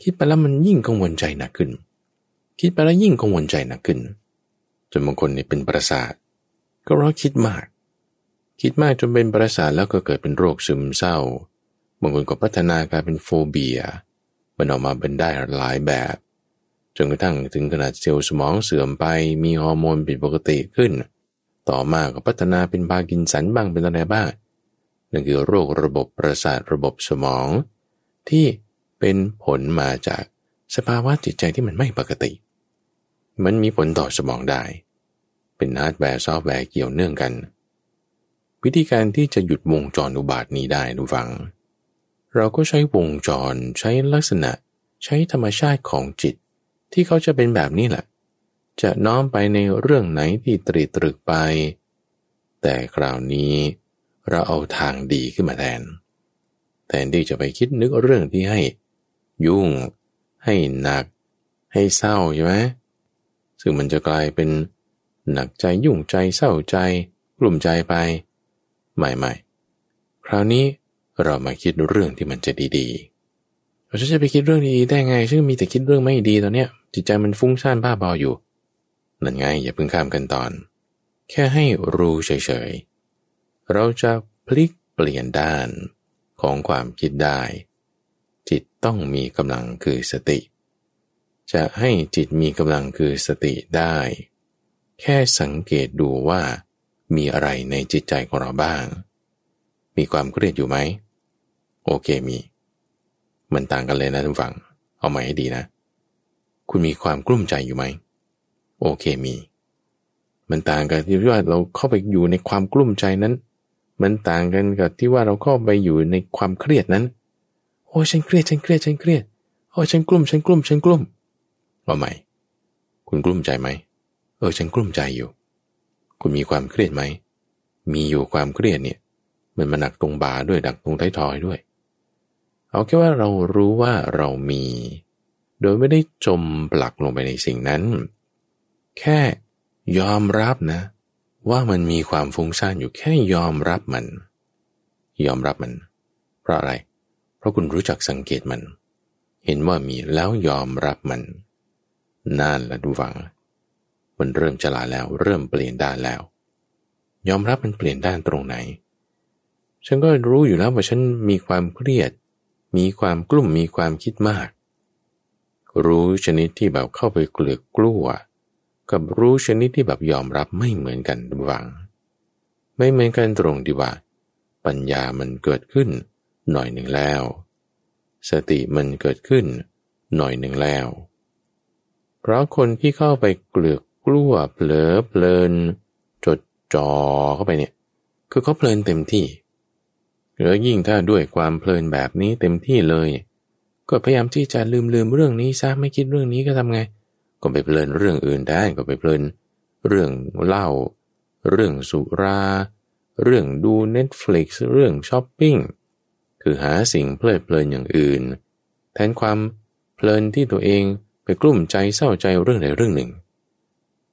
คิดไปแล้วมันยิ่งกังวลใจหนักขึ้น คิดไปแล้วยิ่งกังวลใจหนักขึ้นจนบางคนนี่เป็นประสาท ก็เพราะคิดมากคิดมากจนเป็นประสาทแล้วก็เกิดเป็นโรคซึมเศร้าบางคนก็พัฒนาการเป็นโฟเบียมันออกมาเป็นได้หลายแบบจนกระทั่งถึงขนาดเซลล์สมองเสื่อมไปมีฮอร์โมนผิดปกติขึ้น ต่อมาก็พัฒนาเป็นพากินสันบ้างเป็นอะไรบ้างนั่นคือโรคระบบประสาทระบบสมอง ที่เป็นผลมาจากสภาวะจิตใจที่มันไม่ปกติ มันมีผลต่อสมองได้ เป็นฮาร์ดแวร์ซอฟต์แวร์เกี่ยวเนื่องกันเวิธีการที่จะหยุดวงจรอุบาทนี้ได้นุกฟัง เราก็ใช้วงจรใช้ลักษณะใช้ธรรมชาติของจิต ที่เขาจะเป็นแบบนี้แหละจะน้อมไปในเรื่องไหนที่ตรีตรึกไป แต่คราวนี้เราเอาทางดีขึ้นมาแทนแทนที่จะไปคิดนึกเรื่องที่ให้ ยุ่ง ให้หนัก ให้เศร้าใช่ไหมซึ่งมันจะกลายเป็น หนักใจยุ่งใจเศร้าใจ กลุ่มใจไปไม่ไม่คราวนี้เรามาคิดเรื่องที่มันจะดีๆ เราจะไปคิดเรื่องดีได้ไงซึ่งมีแต่คิดเรื่องไม่ดีตอนเนี้ยจิตใจมันฟุ้งซ่านบ้าบออยู่ นั่นไงอย่าเพิ่งข้ามกันตอน แค่ให้รู้เฉยๆเราจะพลิกเปลี่ยนด้านของความคิดได้ จิตต้องมีกำลังคือสติ จะให้จิตมีกำลังคือสติได้ แค่สังเกตดูว่ามีอะไรในจิตใจของเราบ้าง มีความเครียดอยู่ไหม โอเคมี มันต่างกันเลยนะทุกฝั่งเอาใหม่ให้ดีนะ คุณมีความกลุ้มใจอยู่ไหม โอเคมี มันต่างกันที่ว่าเราเข้าไปอยู่ในความกลุ้มใจนั้น มันต่างกันกับที่ว่าเราเข้าไปอยู่ในความเครียดนั้น โอ้ฉันเครียด ฉันเครียด ฉันเครียด โอ้ฉันกลุ้มฉันกลุ้มฉันกลุ้ม เอาใหม่ คุณกลุ้มใจไหม เออฉันกลุ้มใจอยู่คุณมีความเครียดไหม มีอยู่ความเครียดเนี่ยมันมาหนักตรงบ่าด้วยหนักตรงท้ายทอยด้วย เอาแค่ว่าเรารู้ว่าเรามี โดยไม่ได้จมปลักลงไปในสิ่งนั้น แค่ยอมรับนะ ว่ามันมีความฟุ้งซ่านอยู่แค่ยอมรับมัน ยอมรับมัน เพราะอะไร เพราะคุณรู้จักสังเกตมัน เห็นว่ามีแล้วยอมรับมันนั่นแหละดูฟังมันเริ่มฉลาดแล้วเริ่มเปลี่ยนด้านแล้ว ยอมรับมันเปลี่ยนด้านตรงไหน ฉันก็รู้อยู่แล้วว่าฉันมีความเครียด มีความกลุ่มมีความคิดมาก รู้ชนิดที่แบบเข้าไปเกลือกกลัวกับรู้ชนิดที่แบบยอมรับไม่เหมือนกันหวังไม่เหมือนกันตรงดีว่า ปัญญามันเกิดขึ้นหน่อยหนึ่งแล้ว สติมันเกิดขึ้นหน่อยหนึ่งแล้วเพราะคนที่เข้าไปเกลือกกลัวเผลอเพลินจดจ่อเข้าไปเนี่ย คือเขาเพลินเต็มที่แล้วยิ่งถ้าด้วยความเพลินแบบนี้เต็มที่เลย ก็พยายามที่จะลืมลืมเรื่องนี้ซะ ไม่คิดเรื่องนี้ก็ทำไง ก็ไปเพลินเรื่องอื่นได้ ก็ไปเพลินเรื่องเล่า เรื่องสุรา เรื่องดู Netflix เรื่องช้อปปิ้ง คือหาสิ่งเพลิดเพลินอย่างอื่นแทนความเพลินที่ตัวเองไปกลุ่มใจเศร้าใจเรื่องใดเรื่องหนึ่ง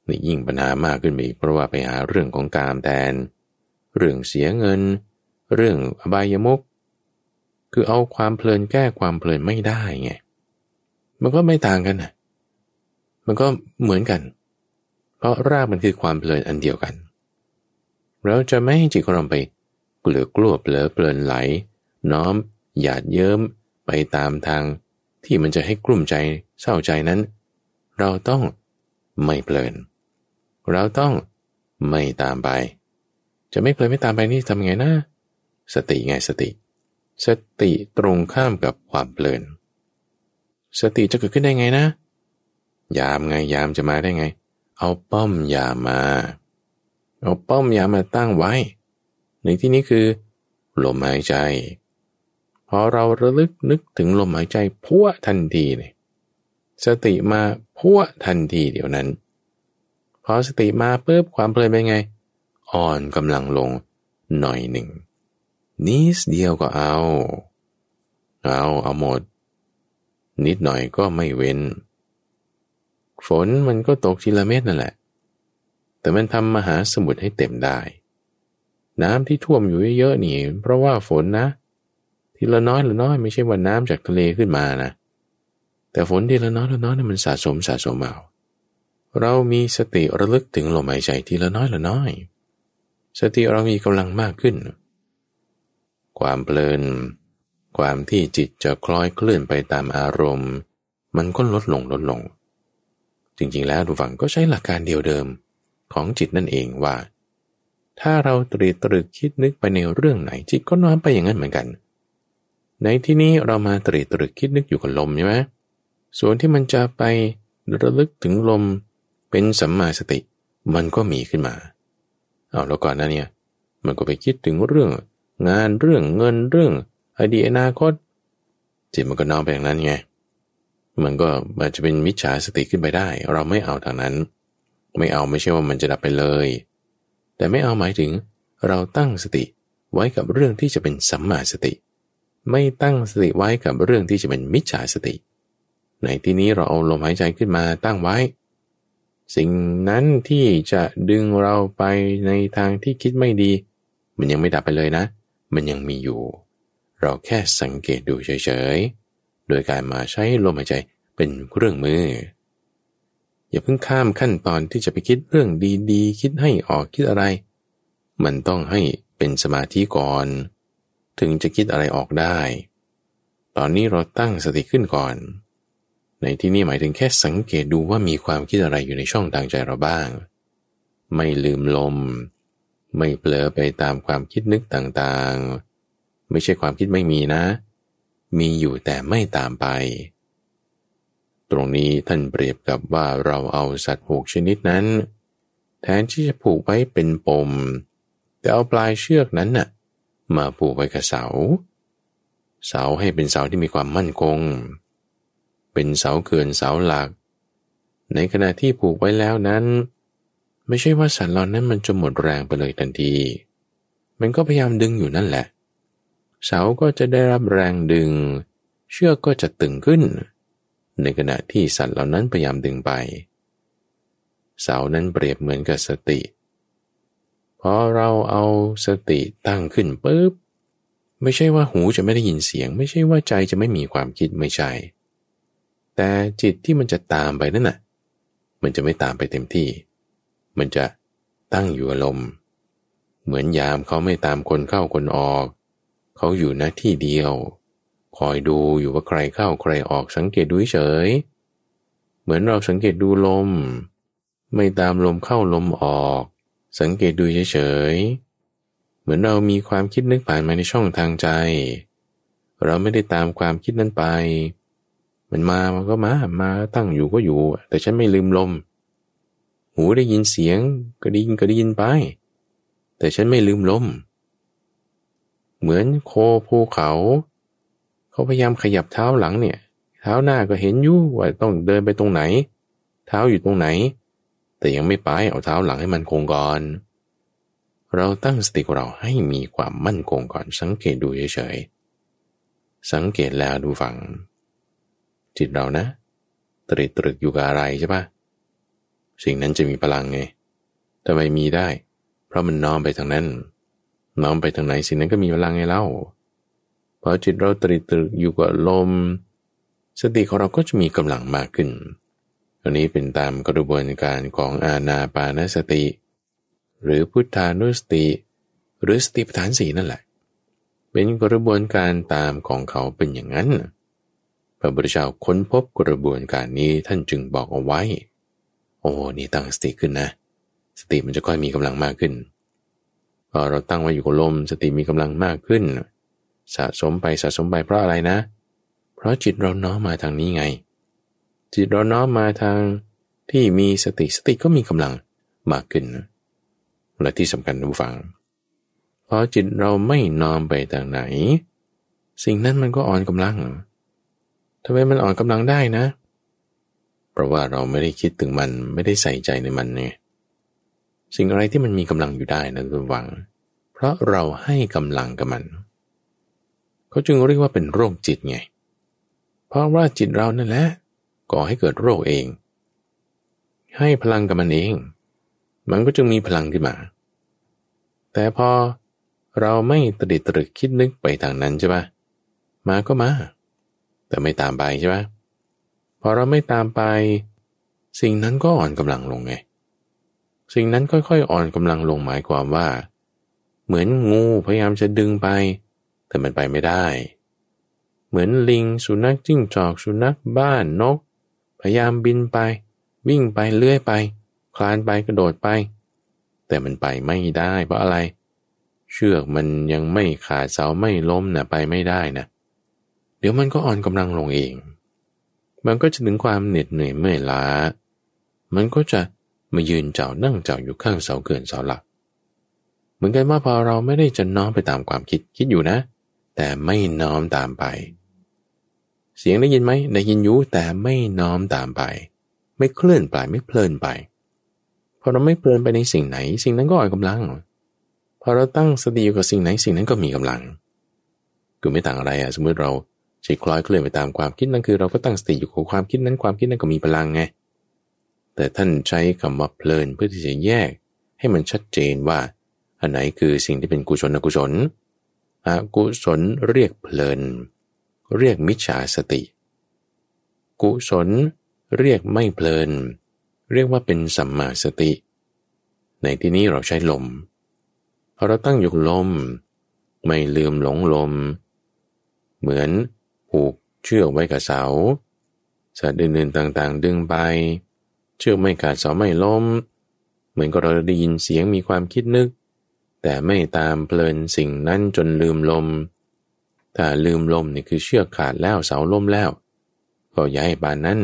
นี่ยิ่งปัญหามากขึ้นไปอีกเพราะว่าไปหาเรื่องของกามแทน เรื่องเสียเงิน เรื่องอบายมุกคือเอาความเพลินแก้ความเพลินไม่ได้ไงมันก็ไม่ต่างกันนะมันก็เหมือนกัน เพราะรากมันคือความเพลินอันเดียวกัน เราจะไม่ให้จิตของเราไปเหลือกลัวเผลอเพลินไหล น้อมหยาดเยิ้มไปตามทางที่มันจะให้กลุ่มใจเศร้าใจนั้น เราต้องไม่เพลินเราต้องไม่ตามไป จะไม่เคลไม่ตามไปนี่ทำไงนะ สติไงสติ สติตรงข้ามกับความเพลิน สติจะเกิดขึ้นได้ไงนะ ยามไงยามจะมาได้ไง เอาป้อมยามมา เอาป้อมยามมาตั้งไว้ ในที่นี้คือลมหายใจ พอเราระลึกนึกถึงลมหายใจพัวทันทีเนี่ยสติมาพัวทันทีเดี๋ยวนั้นพอสติมาปุ๊บความเพลินเป็นไง อ่อนกำลังลง หน่อยหนึ่งนิดเดียวก็เอา เอาเอาหมด นิดหน่อยก็ไม่เว้น ฝนมันก็ตกทีละเม็ดนั่นแหละ แต่มันทำมหาสมุทรให้เต็มได้ น้ำที่ท่วมอยู่เยอะๆนี่เพราะว่าฝนนะ ทีละน้อยละน้อยไม่ใช่ว่าน้ำจากทะเลขึ้นมานะ แต่ฝนทีละน้อยละน้อยมันสะสมสะสมเอาเรามีสติระลึกถึงลมหายใจทีละน้อยละน้อย สติเรามีกำลังมากขึ้น ความเพลิน ความที่จิตจะคล้อยเคลื่อนไปตามอารมณ์ มันก็ลดลงลดลง จริงๆ แล้วดูฝังก็ใช้หลักการเดียวเดิมของจิตนั่นเองว่า ถ้าเราตรีตรึกคิดนึกไปในเรื่องไหน จิตก็น้อมไปอย่างนั้นเหมือนกัน ในที่นี้เรามาตรีตรึกคิดนึกอยู่กับลมใช่ไหมส่วนที่มันจะไประลึกถึงลมเป็นสัมมาสติมันก็มีขึ้นมา เอาแล้วก่อนนน้นเนี่ยมันก็ไปคิดถึงเรื่องงานเรื่องเงินเรื่องอดีตอนาคตจิตมันก็นอนไปอย่างนั้นไง มันก็อาจจะเป็นมิจฉาสติขึ้นไปได้ เราไม่เอาทางนั้น ไม่เอาไม่ใช่ว่ามันจะดับไปเลย แต่ไม่เอาหมายถึงเราตั้งสติไว้กับเรื่องที่จะเป็นสัมมาสติ ไม่ตั้งสติไว้กับเรื่องที่จะเป็นมิจฉาสติ ในที่นี้เราเอาลมหายใจขึ้นมาตั้งไว้สิ่งนั้นที่จะดึงเราไปในทางที่คิดไม่ดี มันยังไม่ดับไปเลยนะ มันยังมีอยู่ เราแค่สังเกตดูเฉยๆ โดยการมาใช้ลมหายใจเป็นเครื่องมืออย่าเพิ่งข้ามขั้นตอนที่จะไปคิดเรื่องดีๆ คิดให้ออกคิดอะไร มันต้องให้เป็นสมาธิก่อน ถึงจะคิดอะไรออกได้ ตอนนี้เราตั้งสติขึ้นก่อนในที่นี้หมายถึงแค่สังเกตดูว่ามีความคิดอะไรอยู่ในช่องทางใจเราบ้าง ไม่ลืมลม ไม่เผลอไปตามความคิดนึกต่างๆ ไม่ใช่ความคิดไม่มีนะ มีอยู่แต่ไม่ตามไป ตรงนี้ท่านเปรียบกับว่าเราเอาสัตว์หกชนิดนั้น แทนที่จะผูกไว้เป็นปมแต่เอาปลายเชือกนั้นน่ะ มาผูกไว้กับเสาเสาให้เป็นเสาที่มีความมั่นคงเป็นเสาเขื่อนเสาหลัก ในขณะที่ผูกไว้แล้วนั้น ไม่ใช่ว่าสัตว์เหล่านั้นมันจะหมดแรงไปเลยทันที มันก็พยายามดึงอยู่นั่นแหละ เสาก็จะได้รับแรงดึง เชือกก็จะตึงขึ้น ในขณะที่สัตว์เหล่านั้นพยายามดึงไปเสานั้นเปรียบเหมือนกับสติพอเราเอาสติตั้งขึ้นปุ๊บไม่ใช่ว่าหูจะไม่ได้ยินเสียง ไม่ใช่ว่าใจจะไม่มีความคิดไม่ใช่แต่จิตที่มันจะตามไปนั่นน่ะมันจะไม่ตามไปเต็มที่ มันจะตั้งอยู่อารมณ์เหมือนยามเขาไม่ตามคนเข้าคนออก เขาอยู่หน้าที่เดียว คอยดูอยู่ว่าใครเข้าใครออกสังเกตดูเฉยเหมือนเราสังเกตดูลม ไม่ตามลมเข้าลมออก สังเกตดูเฉยเหมือนเรามีความคิดนึกผ่านมาในช่องทางใจ เราไม่ได้ตามความคิดนั้นไปมันมา มันก็มามาตั้งอยู่ก็อยู่ แต่ฉันไม่ลืมลม หูได้ยินเสียงก็ดยินก็ได้ยินไป แต่ฉันไม่ลืมลม เหมือนโคภูเขา เขาพยายามขยับเท้าหลังเนี่ย เท้าหน้าก็เห็นอยู่ว่าต้องเดินไปตรงไหน เท้าอยู่ตรงไหน แต่ยังไม่ไปเอาเท้าหลังให้มันคงก่อน เราตั้งสติของเราให้มีความมั่นคงก่อน สังเกตดูเฉยๆ สังเกตแล้วดูฝังจิตเรานะตริตรึกอยู่กับอะไรใช่ปะสิ่งนั้นจะมีพลังไงทำไมมีได้ เพราะมันน้อมไปทางนั้น น้อมไปทางไหนสิ่งนั้นก็มีพลังไงเล่าพอจิตเราตริตรึกอยู่กับลม สติของเราก็จะมีกำลังมากขึ้นอันนี้เป็นตามกระบวนการของอาณาปานสติ หรือพุทธานุสติ หรือสติปัฏฐานสีนั่นแหละเป็นกระบวนการตามของเขาเป็นอย่างนั้นพระบุตรเจ้าค้นพบกระบวนการนี้ ท่านจึงบอกเอาไว้ โอ้นี่ตั้งสติขึ้นนะ สติมันจะค่อยมีกำลังมากขึ้นพอเราตั้งไว้อยู่กับลม สติมีกำลังมากขึ้น สะสมไปสะสมไปเพราะอะไรนะ เพราะจิตเราน้อมมาทางนี้ไง จิตเราน้อมมาทางที่มีสติสติก็มีกำลังมากขึ้นและที่สำคัญทุกฝังพอจิตเราไม่น้อมไปทางไหน สิ่งนั้นมันก็อ่อนกำลังทำไมมันอ่อนกำลังได้นะ เพราะว่าเราไม่ได้คิดถึงมันไม่ได้ใส่ใจในมันไง สิ่งอะไรที่มันมีกำลังอยู่ได้นะคุณหวัง เพราะเราให้กำลังกับมัน เขาจึงเรียกว่าเป็นโรคจิตไง เพราะว่าจิตเรานั่นแหละก่อให้เกิดโรคเอง ให้พลังกับมันเอง มันก็จึงมีพลังขึ้นมา แต่พอเราไม่ตริตรึกคิดนึกไปทางนั้นใช่ปะมาก็มาแต่ไม่ตามไปใช่ไหมพอเราไม่ตามไป สิ่งนั้นก็อ่อนกำลังลงไง สิ่งนั้นค่อยๆอ่อนกำลังลงหมายความว่า เหมือนงูพยายามจะดึงไป แต่มันไปไม่ได้ เหมือนลิง สุนัขจิ้งจอกสุนัขบ้านนก พยายามบินไป วิ่งไป เลื้อยไป คลานไปกระโดดไป แต่มันไปไม่ได้ เพราะอะไร เชือกมันยังไม่ขาดเสาไม่ล้มนะ่ะไปไม่ได้นะเดี๋ยวมันก็อ่อนกำลังลงเอง มันก็จะถึงความเหน็ดเหนื่อยเมื่อยล้า มันก็จะ มายืนเจ้านั่งเจ้าอยู่ข้างเสาเกินเสาหลัก เหมือนกันว่าพอเราไม่ได้จะน้อมไปตามความคิดคิดอยู่นะ แต่ไม่น้อมตามไป เสียงได้ยินไหมได้ยินอยู่แต่ไม่น้อมตามไป ไม่เคลื่อนไปไม่เพลินไป พอเราไม่เพลินไปในสิ่งไหน สิ่งนั้นก็อ่อนกำลังพอเราตั้งสติอยู่กับสิ่งไหนสิ่งนั้นก็มีกำลังคือไม่ต่างอะไรอะสมมติเราจคล้อยเคลื่อนไปตามความคิดนั่นคือเราก็ตั้งสติอยู่กับความคิดนั้นความคิดนั้นก็มีพลังไงแต่ท่านใช้คำว่าเพลินเพื่อที่จะแยกให้มันชัดเจนว่า อันไหนคือสิ่งที่เป็นกุศลอกุศลอกุศลเรียกเพลินเรียกมิจฉาสติ กุศลเรียกไม่เพลินเรียกว่าเป็นสัมมาสติ ในที่นี้เราใช้ลมพเราตั้งอยู่ลม ไม่ลืมหลงลม เหมือนผูกเชือกไว้กับเสาสัตว์อื่นๆต่างๆ ดึงไปเชือกไม่ขาดเสาไม่ล้มเหมือนกับเราได้ยินเสียงมีความคิดนึก แต่ไม่ตามเพลินสิ่งนั้นจนลืมลม ถ้าลืมลมนี่คือเชือกขาดแล้วเสาล้มแล้ว ก็ย้ายบานนั้น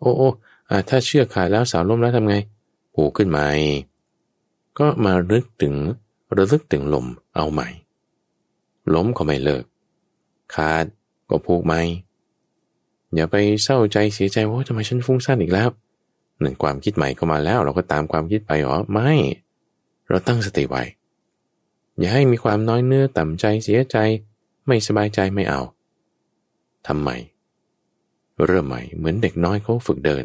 โอ้โอ้ถ้าเชือกขาดแล้วเสาล้มแล้วทำไงผูกขึ้นใหม่ ก็มาลึกถึงระลึกถึงลมเอาใหม่ล้มก็ไม่เลิกขาดก็พูกไหมอย่าไปเศร้าใจเสียใจว่าทำไมฉันฟุ้งซ่านอีกแล้วหนึ่งความคิดใหม่ก็มาแล้ว เราก็ตามความคิดไปหรอไม่เราตั้งสติไว้อย่าให้มีความน้อยเนื้อต่ำใจเสียใจไม่สบายใจไม่เอาทำใหม่เริ่มใหม่เหมือนเด็กน้อยเขาฝึกเดิน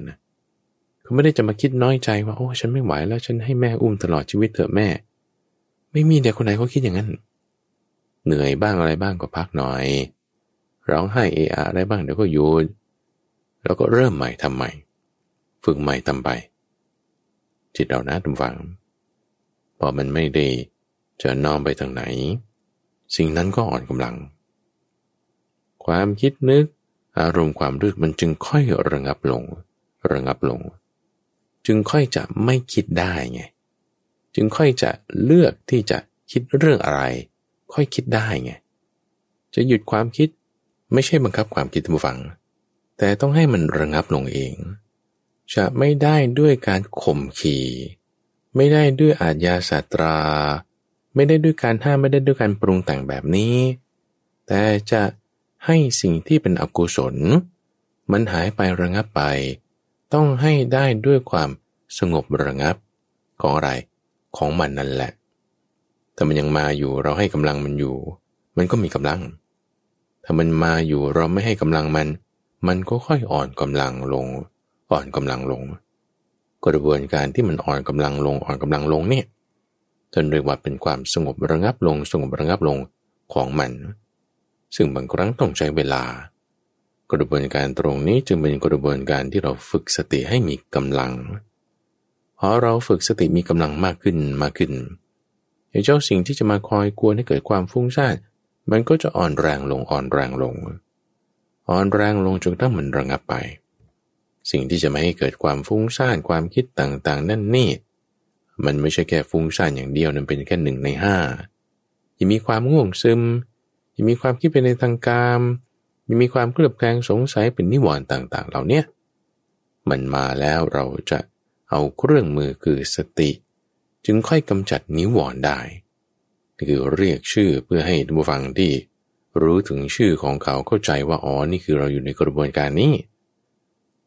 เขาไม่ได้จะมาคิดน้อยใจว่า โอ้ฉันไม่ไหวแล้วฉันให้แม่อุ้มตลอดชีวิตเถอะแม่ ไม่มีเด็กคนไหนเขาคิดอย่างนั้นเหนื่อยบ้างอะไรบ้าง ก็พักหน่อยร้องไห้เออะอะไรบ้างเดี๋ยวก็หยุดแล้วก็เริ่มใหม่ทำใหม่ฝึกใหม่ทำไป จิตเรานะทุกฝังพอมันไม่ได้จะน้อมไปทางไหน สิ่งนั้นก็อ่อนกำลัง ความคิดนึกอารมณ์ความรู้สึก มันจึงค่อยระงับลง ระงับลง จึงค่อยจะไม่คิดได้ไงจึงค่อยจะเลือกที่จะคิดเรื่องอะไร ค่อยคิดได้ไงจะหยุดความคิดไม่ใช่บังคับความคิดทุกนัง แต่ต้องให้มันระงับลงเอง จะไม่ได้ด้วยการข่มขี่ ไม่ได้ด้วยอาทยาศาสตรา ไม่ได้ด้วยการห้ามไม่ได้ด้วยการปรุงแต่งแบบนี้ แต่จะให้สิ่งที่เป็นอกุศล มันหายไประงับไป ต้องให้ได้ด้วยความสงบระงับ ของอะไรของมันนั่นแหละ แต่มันยังมาอยู่เราให้กำลังมันอยู่ มันก็มีกำลังถ้ามันมาอยู่เราไม่ให้กำลังมัน มันก็ค่อยอ่อนกำลังลง อ่อนกำลังลง กระบวนการที่มันอ่อนกำลังลง อ่อนกำลังลงเนี่ยจนเรียกว่าเป็นความสงบระงับลง สงบระงับลงของมัน ซึ่งบางครั้งต้องใช้เวลา กระบวนการตรงนี้จึงเป็นกระบวนการที่เราฝึกสติให้มีกำลังพอเราฝึกสติมีกำลังมากขึ้นมากขึ้นไอ้เจ้าสิ่งที่จะมาคอยกลัวให้เกิดความฟุ้งซ่านมันก็จะอ่อนแรงลงอ่อนแรงลง อ่อนแรงลงจนทั้งมันระงับไป สิ่งที่จะไม่ให้เกิดความฟุ้งซ่านความคิดต่างๆ นั่นนี่มันไม่ใช่แค่ฟุ้งซ่านอย่างเดียวนั่นเป็นแค่หนึ่งในห้ายังมีความง่วงซึมยังมีความคิดไปในทางการยังมีความเคลือบแคลงสงสัยเป็นนิวรณ์ต่างๆ เหล่านี้มันมาแล้วเราจะเอาเครื่องมือคือสติ จึงค่อยกำจัดนิวรณ์ได้คือเรียกชื่อเพื่อให้ท่านผู้ฟังที่รู้ถึงชื่อของเขาเข้าใจว่าอ๋อนี่คือเราอยู่ในกระบวนการนี้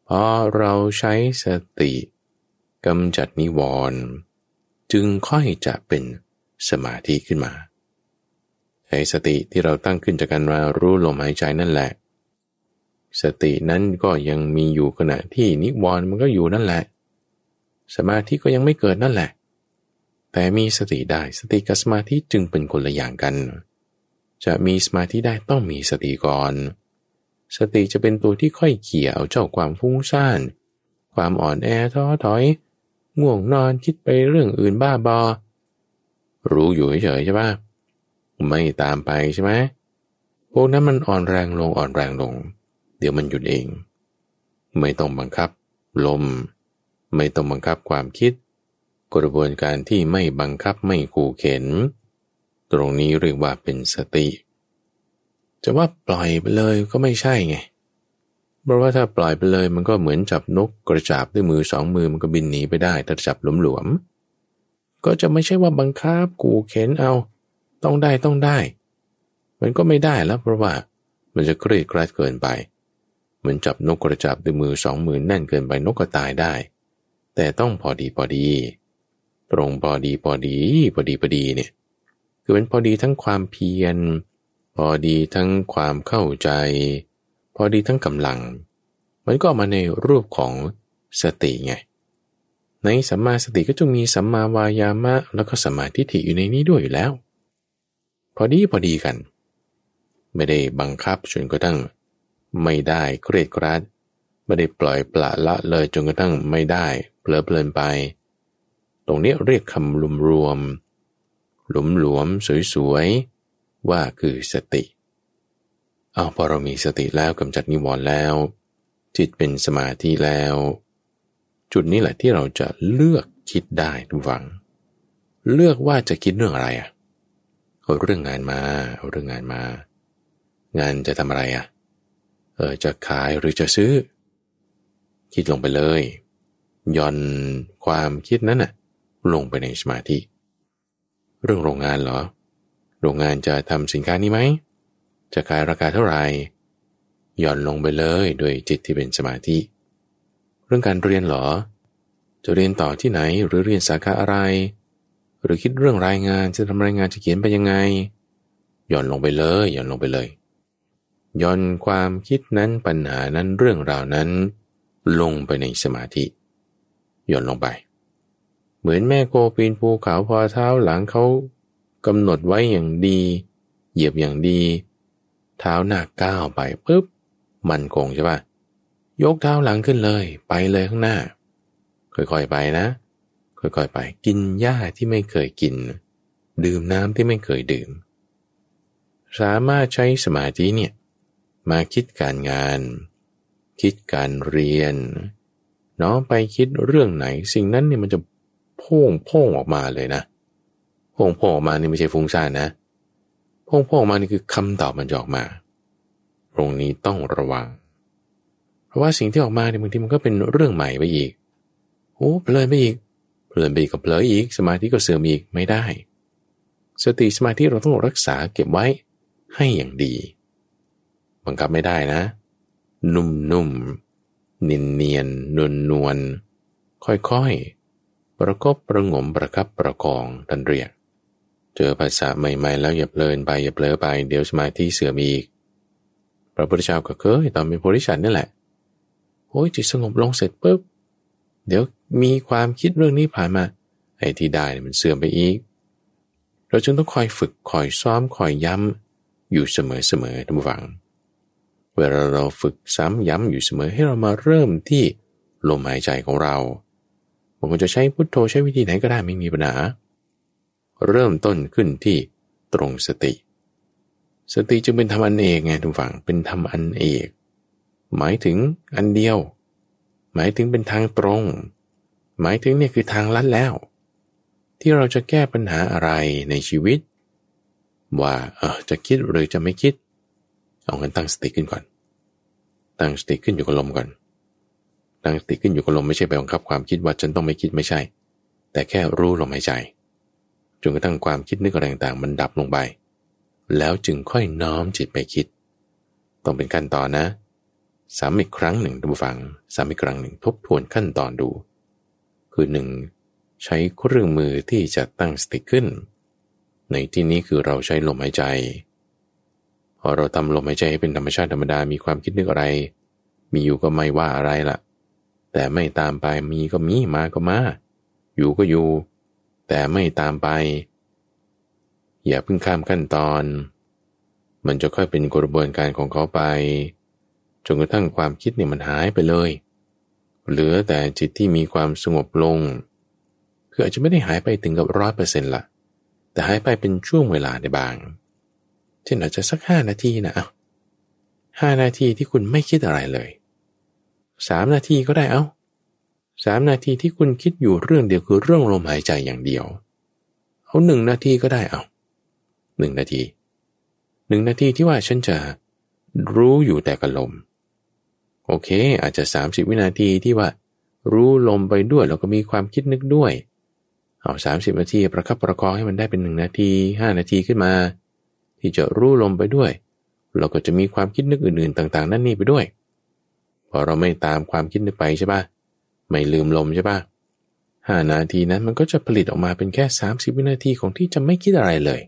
พอเราใช้สติกำจัดนิวรณ์จึงค่อยจะเป็นสมาธิขึ้นมาใช้สติที่เราตั้งขึ้นจากการมารู้ลมหายใจนั่นแหละ สตินั้นก็ยังมีอยู่ขณะที่นิวรณ์มันก็อยู่นั่นแหละ สมาธิก็ยังไม่เกิดนั่นแหละแต่มีสติได้สติกับสมาธิจึงเป็นคนละอย่างกัน จะมีสมาธิได้ต้องมีสติก่อนสติจะเป็นตัวที่ค่อยเขี่ยเอาเจ้าความฟุ้งซ่านความอ่อนแอท้อถอยง่วงนอนคิดไปเรื่องอื่นบ้าบอรู้อยู่เฉยใช่ปะไม่ตามไปใช่ไหมพวกนั้นมันอ่อนแรงลงอ่อนแรงลง เดี๋ยวมันหยุดเอง ไม่ต้องบังคับ ลม ไม่ต้องบังคับความคิดกระบวนการที่ไม่บังคับไม่ขู่เข็นตรงนี้เรียกว่าเป็นสติจะว่าปล่อยไปเลยก็ไม่ใช่ไงเพราะว่าถ้าปล่อยไปเลย มันก็เหมือนจับนก กระจาบด้วยมือสองมือมันก็บินหนีไปได้ถ้าจับหลวมๆก็จะไม่ใช่ว่าบังคับกู่เข็นเอา ต้องได้ต้องได้มันก็ไม่ได้แล้วเพราะว่า มันจะเครียดกรัดเกินไป เหมือนจับนกกระจาบด้วยมือสองมือแน่นเกินไปนกก็ตายได้ แต่ต้องพอดีพอดีตรงพอดีพอดีพอดีพอดีเนี่ยคือเป็นพอดีทั้งความเพียรพอดีทั้งความเข้าใจ พอดีทั้งกำลัง มันก็มาในรูปของสติไงในสัมมาสติก็จะมีสัมมาวายามะ แล้วก็สัมมาทิฏฐิอยู่ในนี้ด้วยอยู่แล้ว พอดีพอดีกัน ไม่ได้บังคับจนกระทั่งไม่ได้เครียดกรัดไม่ได้ปล่อยปละละเลยจนกระทั่งไม่ได้เพลิดเพลินไปตรงนี้เรียกคำรวมรวมหลุมหลวมสวยๆ ว่าคือสติ เอาพอเรามีสติแล้วกำจัดนิวรณ์แล้วจิตเป็นสมาธิแล้ว จุดนี้แหละที่เราจะเลือกคิดได้ทุกฝัง เลือกว่าจะคิดเรื่องอะไรอะเอาเรื่องงานมาเอาเรื่องงานมา งานจะทำอะไรอะเออจะขายหรือจะซื้อ คิดลงไปเลย ย่อนความคิดนั้นะ่ะลงไปในสมาธิ เรื่องโรงงานเหรอ โรงงานจะทำสินค้านี้ไหมจะขายราคาเท่าไหร่ย่อนลงไปเลย ด้วยจิตที่เป็นสมาธิ เรื่องการเรียนเหรอจะเรียนต่อที่ไหนหรือเรียนสาขาอะไร หรือคิดเรื่องรายงานจะทำรายงานจะเขียนไปยังไงย่อนลงไปเลยย่อนลงไปเลย ย่อนความคิดนั้นปัญหานั้นเรื่องราวนั้น ลงไปในสมาธิย่อนลงไปเหมือนแม่โคปีนภูเขาพอเท้าหลังเขากำหนดไว้อย่างดี เหยียบอย่างดี เท้าหน้าก้าวไปปุ๊บมันคงใช่ปะยกเท้าหลังขึ้นเลย ไปเลยข้างหน้าค่อยๆไปนะ ค่อยๆไป กินหญ้าที่ไม่เคยกิน ดื่มน้ำที่ไม่เคยดื่ม สามารถใช้สมาธิเนี่ยมาคิดการงาน คิดการเรียนเนาะไปคิดเรื่องไหนสิ่งนั้นเนี่ยมันจะพ่งพ่งออกมาเลยนะพ่งพ่งออกมานี่ไม่ใช่ฟุ้งซ่านนะพ่งพ่งออกมานี่คือคำตอบมันจะออกมาตรงนี้ต้องระวัง เพราะว่าสิ่งที่ออกมาเนี่ยบางทีมันก็เป็นเรื่องใหม่ไปอีกโอ้เปลยนไปอีกเปลยนไปอีกกับเพลยอีกสมาธิก็เสื่อมอีกไม่ได้ สติสมาธิเราต้องรักษาเก็บไว้ให้อย่างดีบังคับไม่ได้นะ นุ่มๆเนียนๆนวลๆค่อยๆประกบประงมประคับประคองท่านเรียก เจอภาษาใหม่ๆแล้วอย่าเพลินไปอย่าเพลอไปเดี๋ยวสมาธิเสื่อมอีกพระพุทธเจ้าก็เคยตอนเป็นโพธิสัตว์นี่แหละโอ้ยจิตสงบลงเสร็จปุ๊บเดี๋ยวมีความคิดเรื่องนี้ผ่านมา ไอ้ที่ได้มันเสื่อมไปอีก เราจึงต้องคอยฝึกคอยซ้อมคอยย้ำอยู่เสมอๆทุกฝัง เวลาเราฝึกซ้ำย้ำอยู่เสมอให้เรามาเริ่มที่ลมหายใจของเราผมจะใช้พุทโธใช้วิธีไหนก็ได้ไม่มีปัญหา เริ่มต้นขึ้นที่ตรงสติ สติจึงเป็นธรรมอันเอกไงทุกฝั่งเป็นธรรมอันเอกหมายถึงอันเดียว หมายถึงเป็นทางตรง หมายถึงเนี่ยคือทางลัดแล้ว ที่เราจะแก้ปัญหาอะไรในชีวิต ว่าเออจะคิดหรือจะไม่คิด เอางั้นตั้งสติขึ้นก่อน ตั้งสติขึ้นอยู่กับลมก่อนตั้งสติขึ้นอยู่กับลมไม่ใช่ไปบังคับความคิดว่า ฉันต้องไม่คิดไม่ใช่ แต่แค่รู้ลมหายใจจนกระทั่งความคิดนึกอะไรต่างๆมันดับลงไปแล้วจึงค่อยน้อมจิตไปคิด ต้องเป็นขั้นตอนนะสามอีกครั้งหนึ่งดูฟังสามอีกครั้งหนึ่งทบทวนขั้นตอนดู คือหนึ่งใช้เครื่องมือที่จะตั้งสติขึ้น ในที่นี้คือเราใช้ลมหายใจ พอเราทำลมหายใจให้เป็นธรรมชาติธรรมดามีความคิดนึกอะไร มีอยู่ก็ไม่ว่าอะไรละ่ะแต่ไม่ตามไปมีก็มีมาก็มา อยู่ก็อยู่ แต่ไม่ตามไป อย่าเพิ่งข้ามขั้นตอน มันจะค่อยเป็นกระบวนการของเขาไปจนกระทั่งความคิดเนี่ยมันหายไปเลย เหลือแต่จิตที่มีความสงบลงคืออาจจะไม่ได้หายไปถึงกับร้อยเปอร์เซ็นต์ละแต่หายไปเป็นช่วงเวลาในบาง เช่นอาจจะสักห้านาทีนะห้านาทีที่คุณไม่คิดอะไรเลยสามนาทีก็ได้เอา้าสามนาทีที่คุณคิดอยู่เรื่องเดียวคือเรื่องลมหายใจอย่างเดียว เอาหนึ่งนาทีก็ได้เอาหนึ่งนาทีหนึ่งนาทีที่ว่าฉันจะรู้อยู่แต่กับลม โอเค อาจจะสสามิบวินาทีที่ว่ารู้ลมไปด้วยแล้วก็มีความคิดนึกด้วย เอาสสามิบนาทีประคับประคองให้มันได้เป็นหนึ่งนาทีห้านาทีขึ้นมา ที่จะรู้ลมไปด้วย เราก็จะมีความคิดนึกอื่นๆต่างๆ นั่นนี่ไปด้วยพอเราไม่ตามความคิดนไปใช่ปะไม่ลืมลมใช่ปะห้านาทีนั้นมันก็จะผลิตออกมาเป็นแค่ 30 วินาทีของที่จะไม่คิดอะไรเลย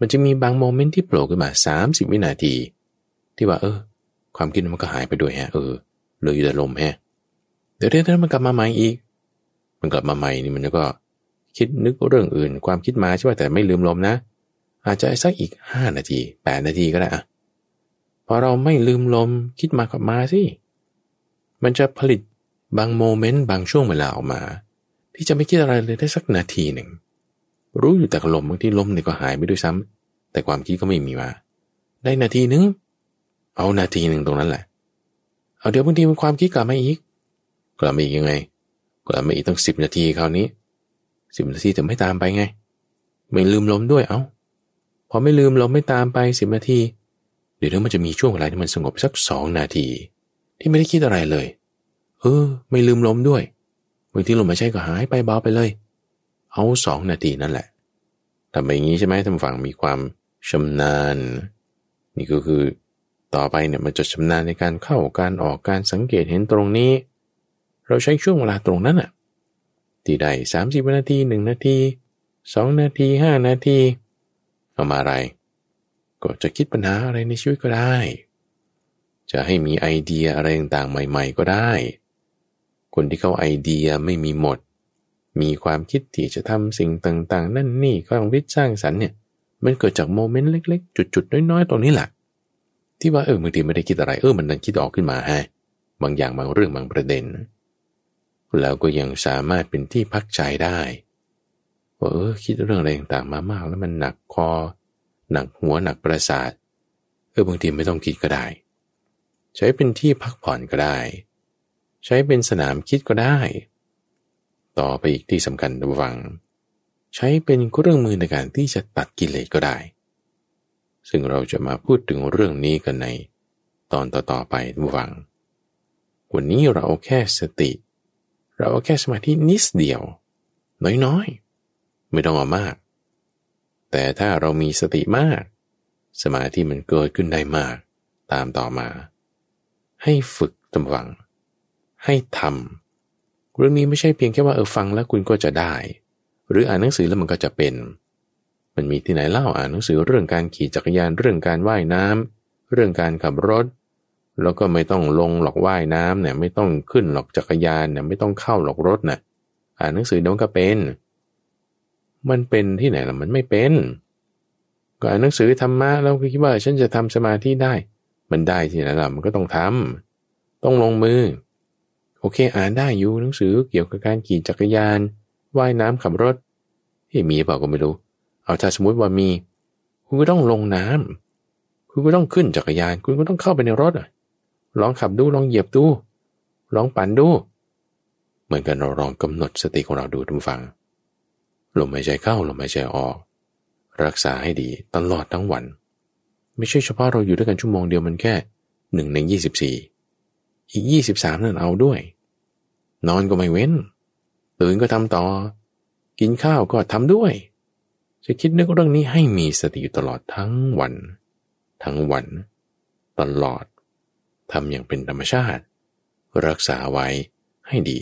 มันจะมีบางโมเมนต์ที่โผล่ขึ้นมา30 วินาที ที่ว่าเออ ความคิดมันก็หายไปด้วยฮะเออเหลืออยู่แต่ลมฮะ เดี๋ยวเดี๋ยวมันกลับมาใหม่อีก มันกลับมาใหม่นี่มันก็คิดนึกเรื่องอื่น ความคิดมาใช่ป่ะแต่ไม่ลืมลมนะ อาจจะสักอีก 5 นาที 8 นาทีก็ได้อะพอเราไม่ลืมลม คิดมากลับมาสิมันจะผลิตบางโมเมนต์บางช่วงเวลาออกมา ที่จะไม่คิดอะไรเลยได้สักนาทีหนึ่งรู้อยู่แต่ลมบางที่ลมเนี่ยก็หายไปด้วยซ้ำ แต่ความคิดก็ไม่มีมา ได้นาทีหนึ่งเอานาทีหนึ่งตรงนั้นแหละ เอาเดี๋ยวบางทีมันความคิดกลับมาอีก กลับมาอีกยังไงกลับมาอีกตั้งสิบนาทีคราวนี้สิบนาทีจะไม่ตามไปไงไม่ลืมลมด้วยเอา้าพอไม่ลืมลมไม่ตามไปสิบนาทีเดี๋ยวมันจะมีช่วงเวลาที่มันสงบสักสองนาทีที่ไม่ได้คิดอะไรเลย เออ ไม่ลืมล้มด้วยบางทีลมหายใจก็หายไปเบาไปเลย เอาสองนาทีนั่นแหละทำแบบนี้ใช่ไหมทำฝั่งมีความชำนาญ นี่ก็คือ ต่อไปเนี่ยมันจะชำนาญในการเข้าการออกการสังเกตเห็นตรงนี้ เราใช้ช่วงเวลาตรงนั้นอะที่ได้สามสิบนาทีหนึ่งนาทีสองนาทีห้านาทีเอามาอะไร ก็จะคิดปัญหาอะไรในชีวิตก็ได้จะให้มีไอเดียอะไรต่างๆใหม่ ๆ ก็ได้ คนที่เขาไอเดียไม่มีหมด มีความคิดที่จะทำสิ่งต่าง ๆ นั่นนี่ความวิจสร้างสรรค์เนี่ย มันเกิดจากโมเมนต์เล็กๆจุดๆน้อยๆตรงนี้แหละ ที่ว่าเออบางทีไม่ได้คิดอะไร เออมันนั้นคิดออกขึ้นมาฮะบางอย่างบางเรื่องบางประเด็น แล้วก็ยังสามารถเป็นที่พักใจได้ว่าเออ คิดเรื่องอะไรต่างๆมามากแล้วมันหนักคอ หนักหัวหนักประสาทเออบางทีไม่ต้องคิดก็ได้ใช้เป็นที่พักผ่อนก็ได้ ใช้เป็นสนามคิดก็ได้ ต่อไปอีกที่สำคัญระวัง ใช้เป็นเครื่องมือในการที่จะตัดกิเลสก็ได้ ซึ่งเราจะมาพูดถึงเรื่องนี้กันใน ตอนต่อๆไประวัง วันนี้เราแค่สติ เราแค่สมาธินิดเดียว น้อยๆ ไม่ต้องเอามาก แต่ถ้าเรามีสติมาก สมาธิมันเกิดขึ้นได้มาก ตามต่อมาให้ฝึกตำวัง ให้ทำเรื่องนี้ไม่ใช่เพียงแค่ว่าเออฟังแล้วคุณก็จะได้ หรืออ่านหนังสือแล้วมันก็จะเป็น มันมีที่ไหนเล่าอ่านหนังสือ เรื่องการขี่จักรยาน เรื่องการว่ายน้ำ เรื่องการขับรถ แล้วก็ไม่ต้องลงหลอกว่ายน้ำเนี่ยไม่ต้องขึ้นหลอกจักรยานเนี่ยไม่ต้องเข้าหลอกรถนะ่ะ อ่านหนังสือน้องก็เป็น มันเป็นที่ไหนล่ะมันไม่เป็นก็อ่านหนังสือธรรมะแล้วคิดว่าฉันจะทำสมาธิได้มันได้ที่ไหนล่ะมันก็ต้องทำ ต้องลงมือ โอเค อ่านได้อยู่ หนังสือเกี่ยวกับการขี่จักรยาน ว่ายน้ำขับรถ ให้มีเปล่าก็ไม่รู้ เอาถ้าสมมติว่ามี คุณก็ต้องลงน้ำ คุณก็ต้องขึ้นจักรยาน คุณก็ต้องเข้าไปในรถอะลองขับดู ลองเหยียบดู ลองปั่นดู เหมือนกันเราลองกำหนดสติของเราดูทุกฟังลมหายใจเข้า ลมหายใจออก รักษาให้ดีตลอดทั้งวันไม่ใช่เฉพาะเราอยู่ด้วยกันชั่วโมงเดียวมันแค่หนึ่งในยี่สิบสี่อีกยี่สิบสามนั่นเอาด้วย นอนก็ไม่เว้น ตื่นก็ทำต่อ กินข้าวก็ทำด้วย จะคิดนึกเรื่องนี้ให้มีสติอยู่ตลอดทั้งวัน ทั้งวัน ตลอดทำอย่างเป็นธรรมชาติ รักษาไว้ให้ดี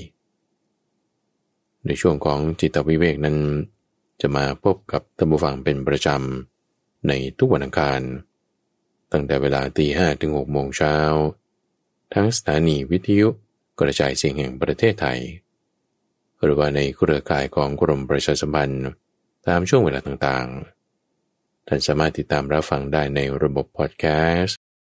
ในช่วงของจิตวิเวกนั้น จะมาพบกับรรมบูฟังเป็นประจำ ในทุกวันอังคารตั้งแต่เวลาตีห้ถึงหกโมงเช้า ทั้งสถานีวิทยุกระจายเสียงแห่งประเทศไทย หรือว่าในเครือข่ายของกรมประชาสัมพันธ์ตามช่วงเวลาต่างๆ ท่านสามารถติดตามรับฟังได้ในระบบพอดแคสต์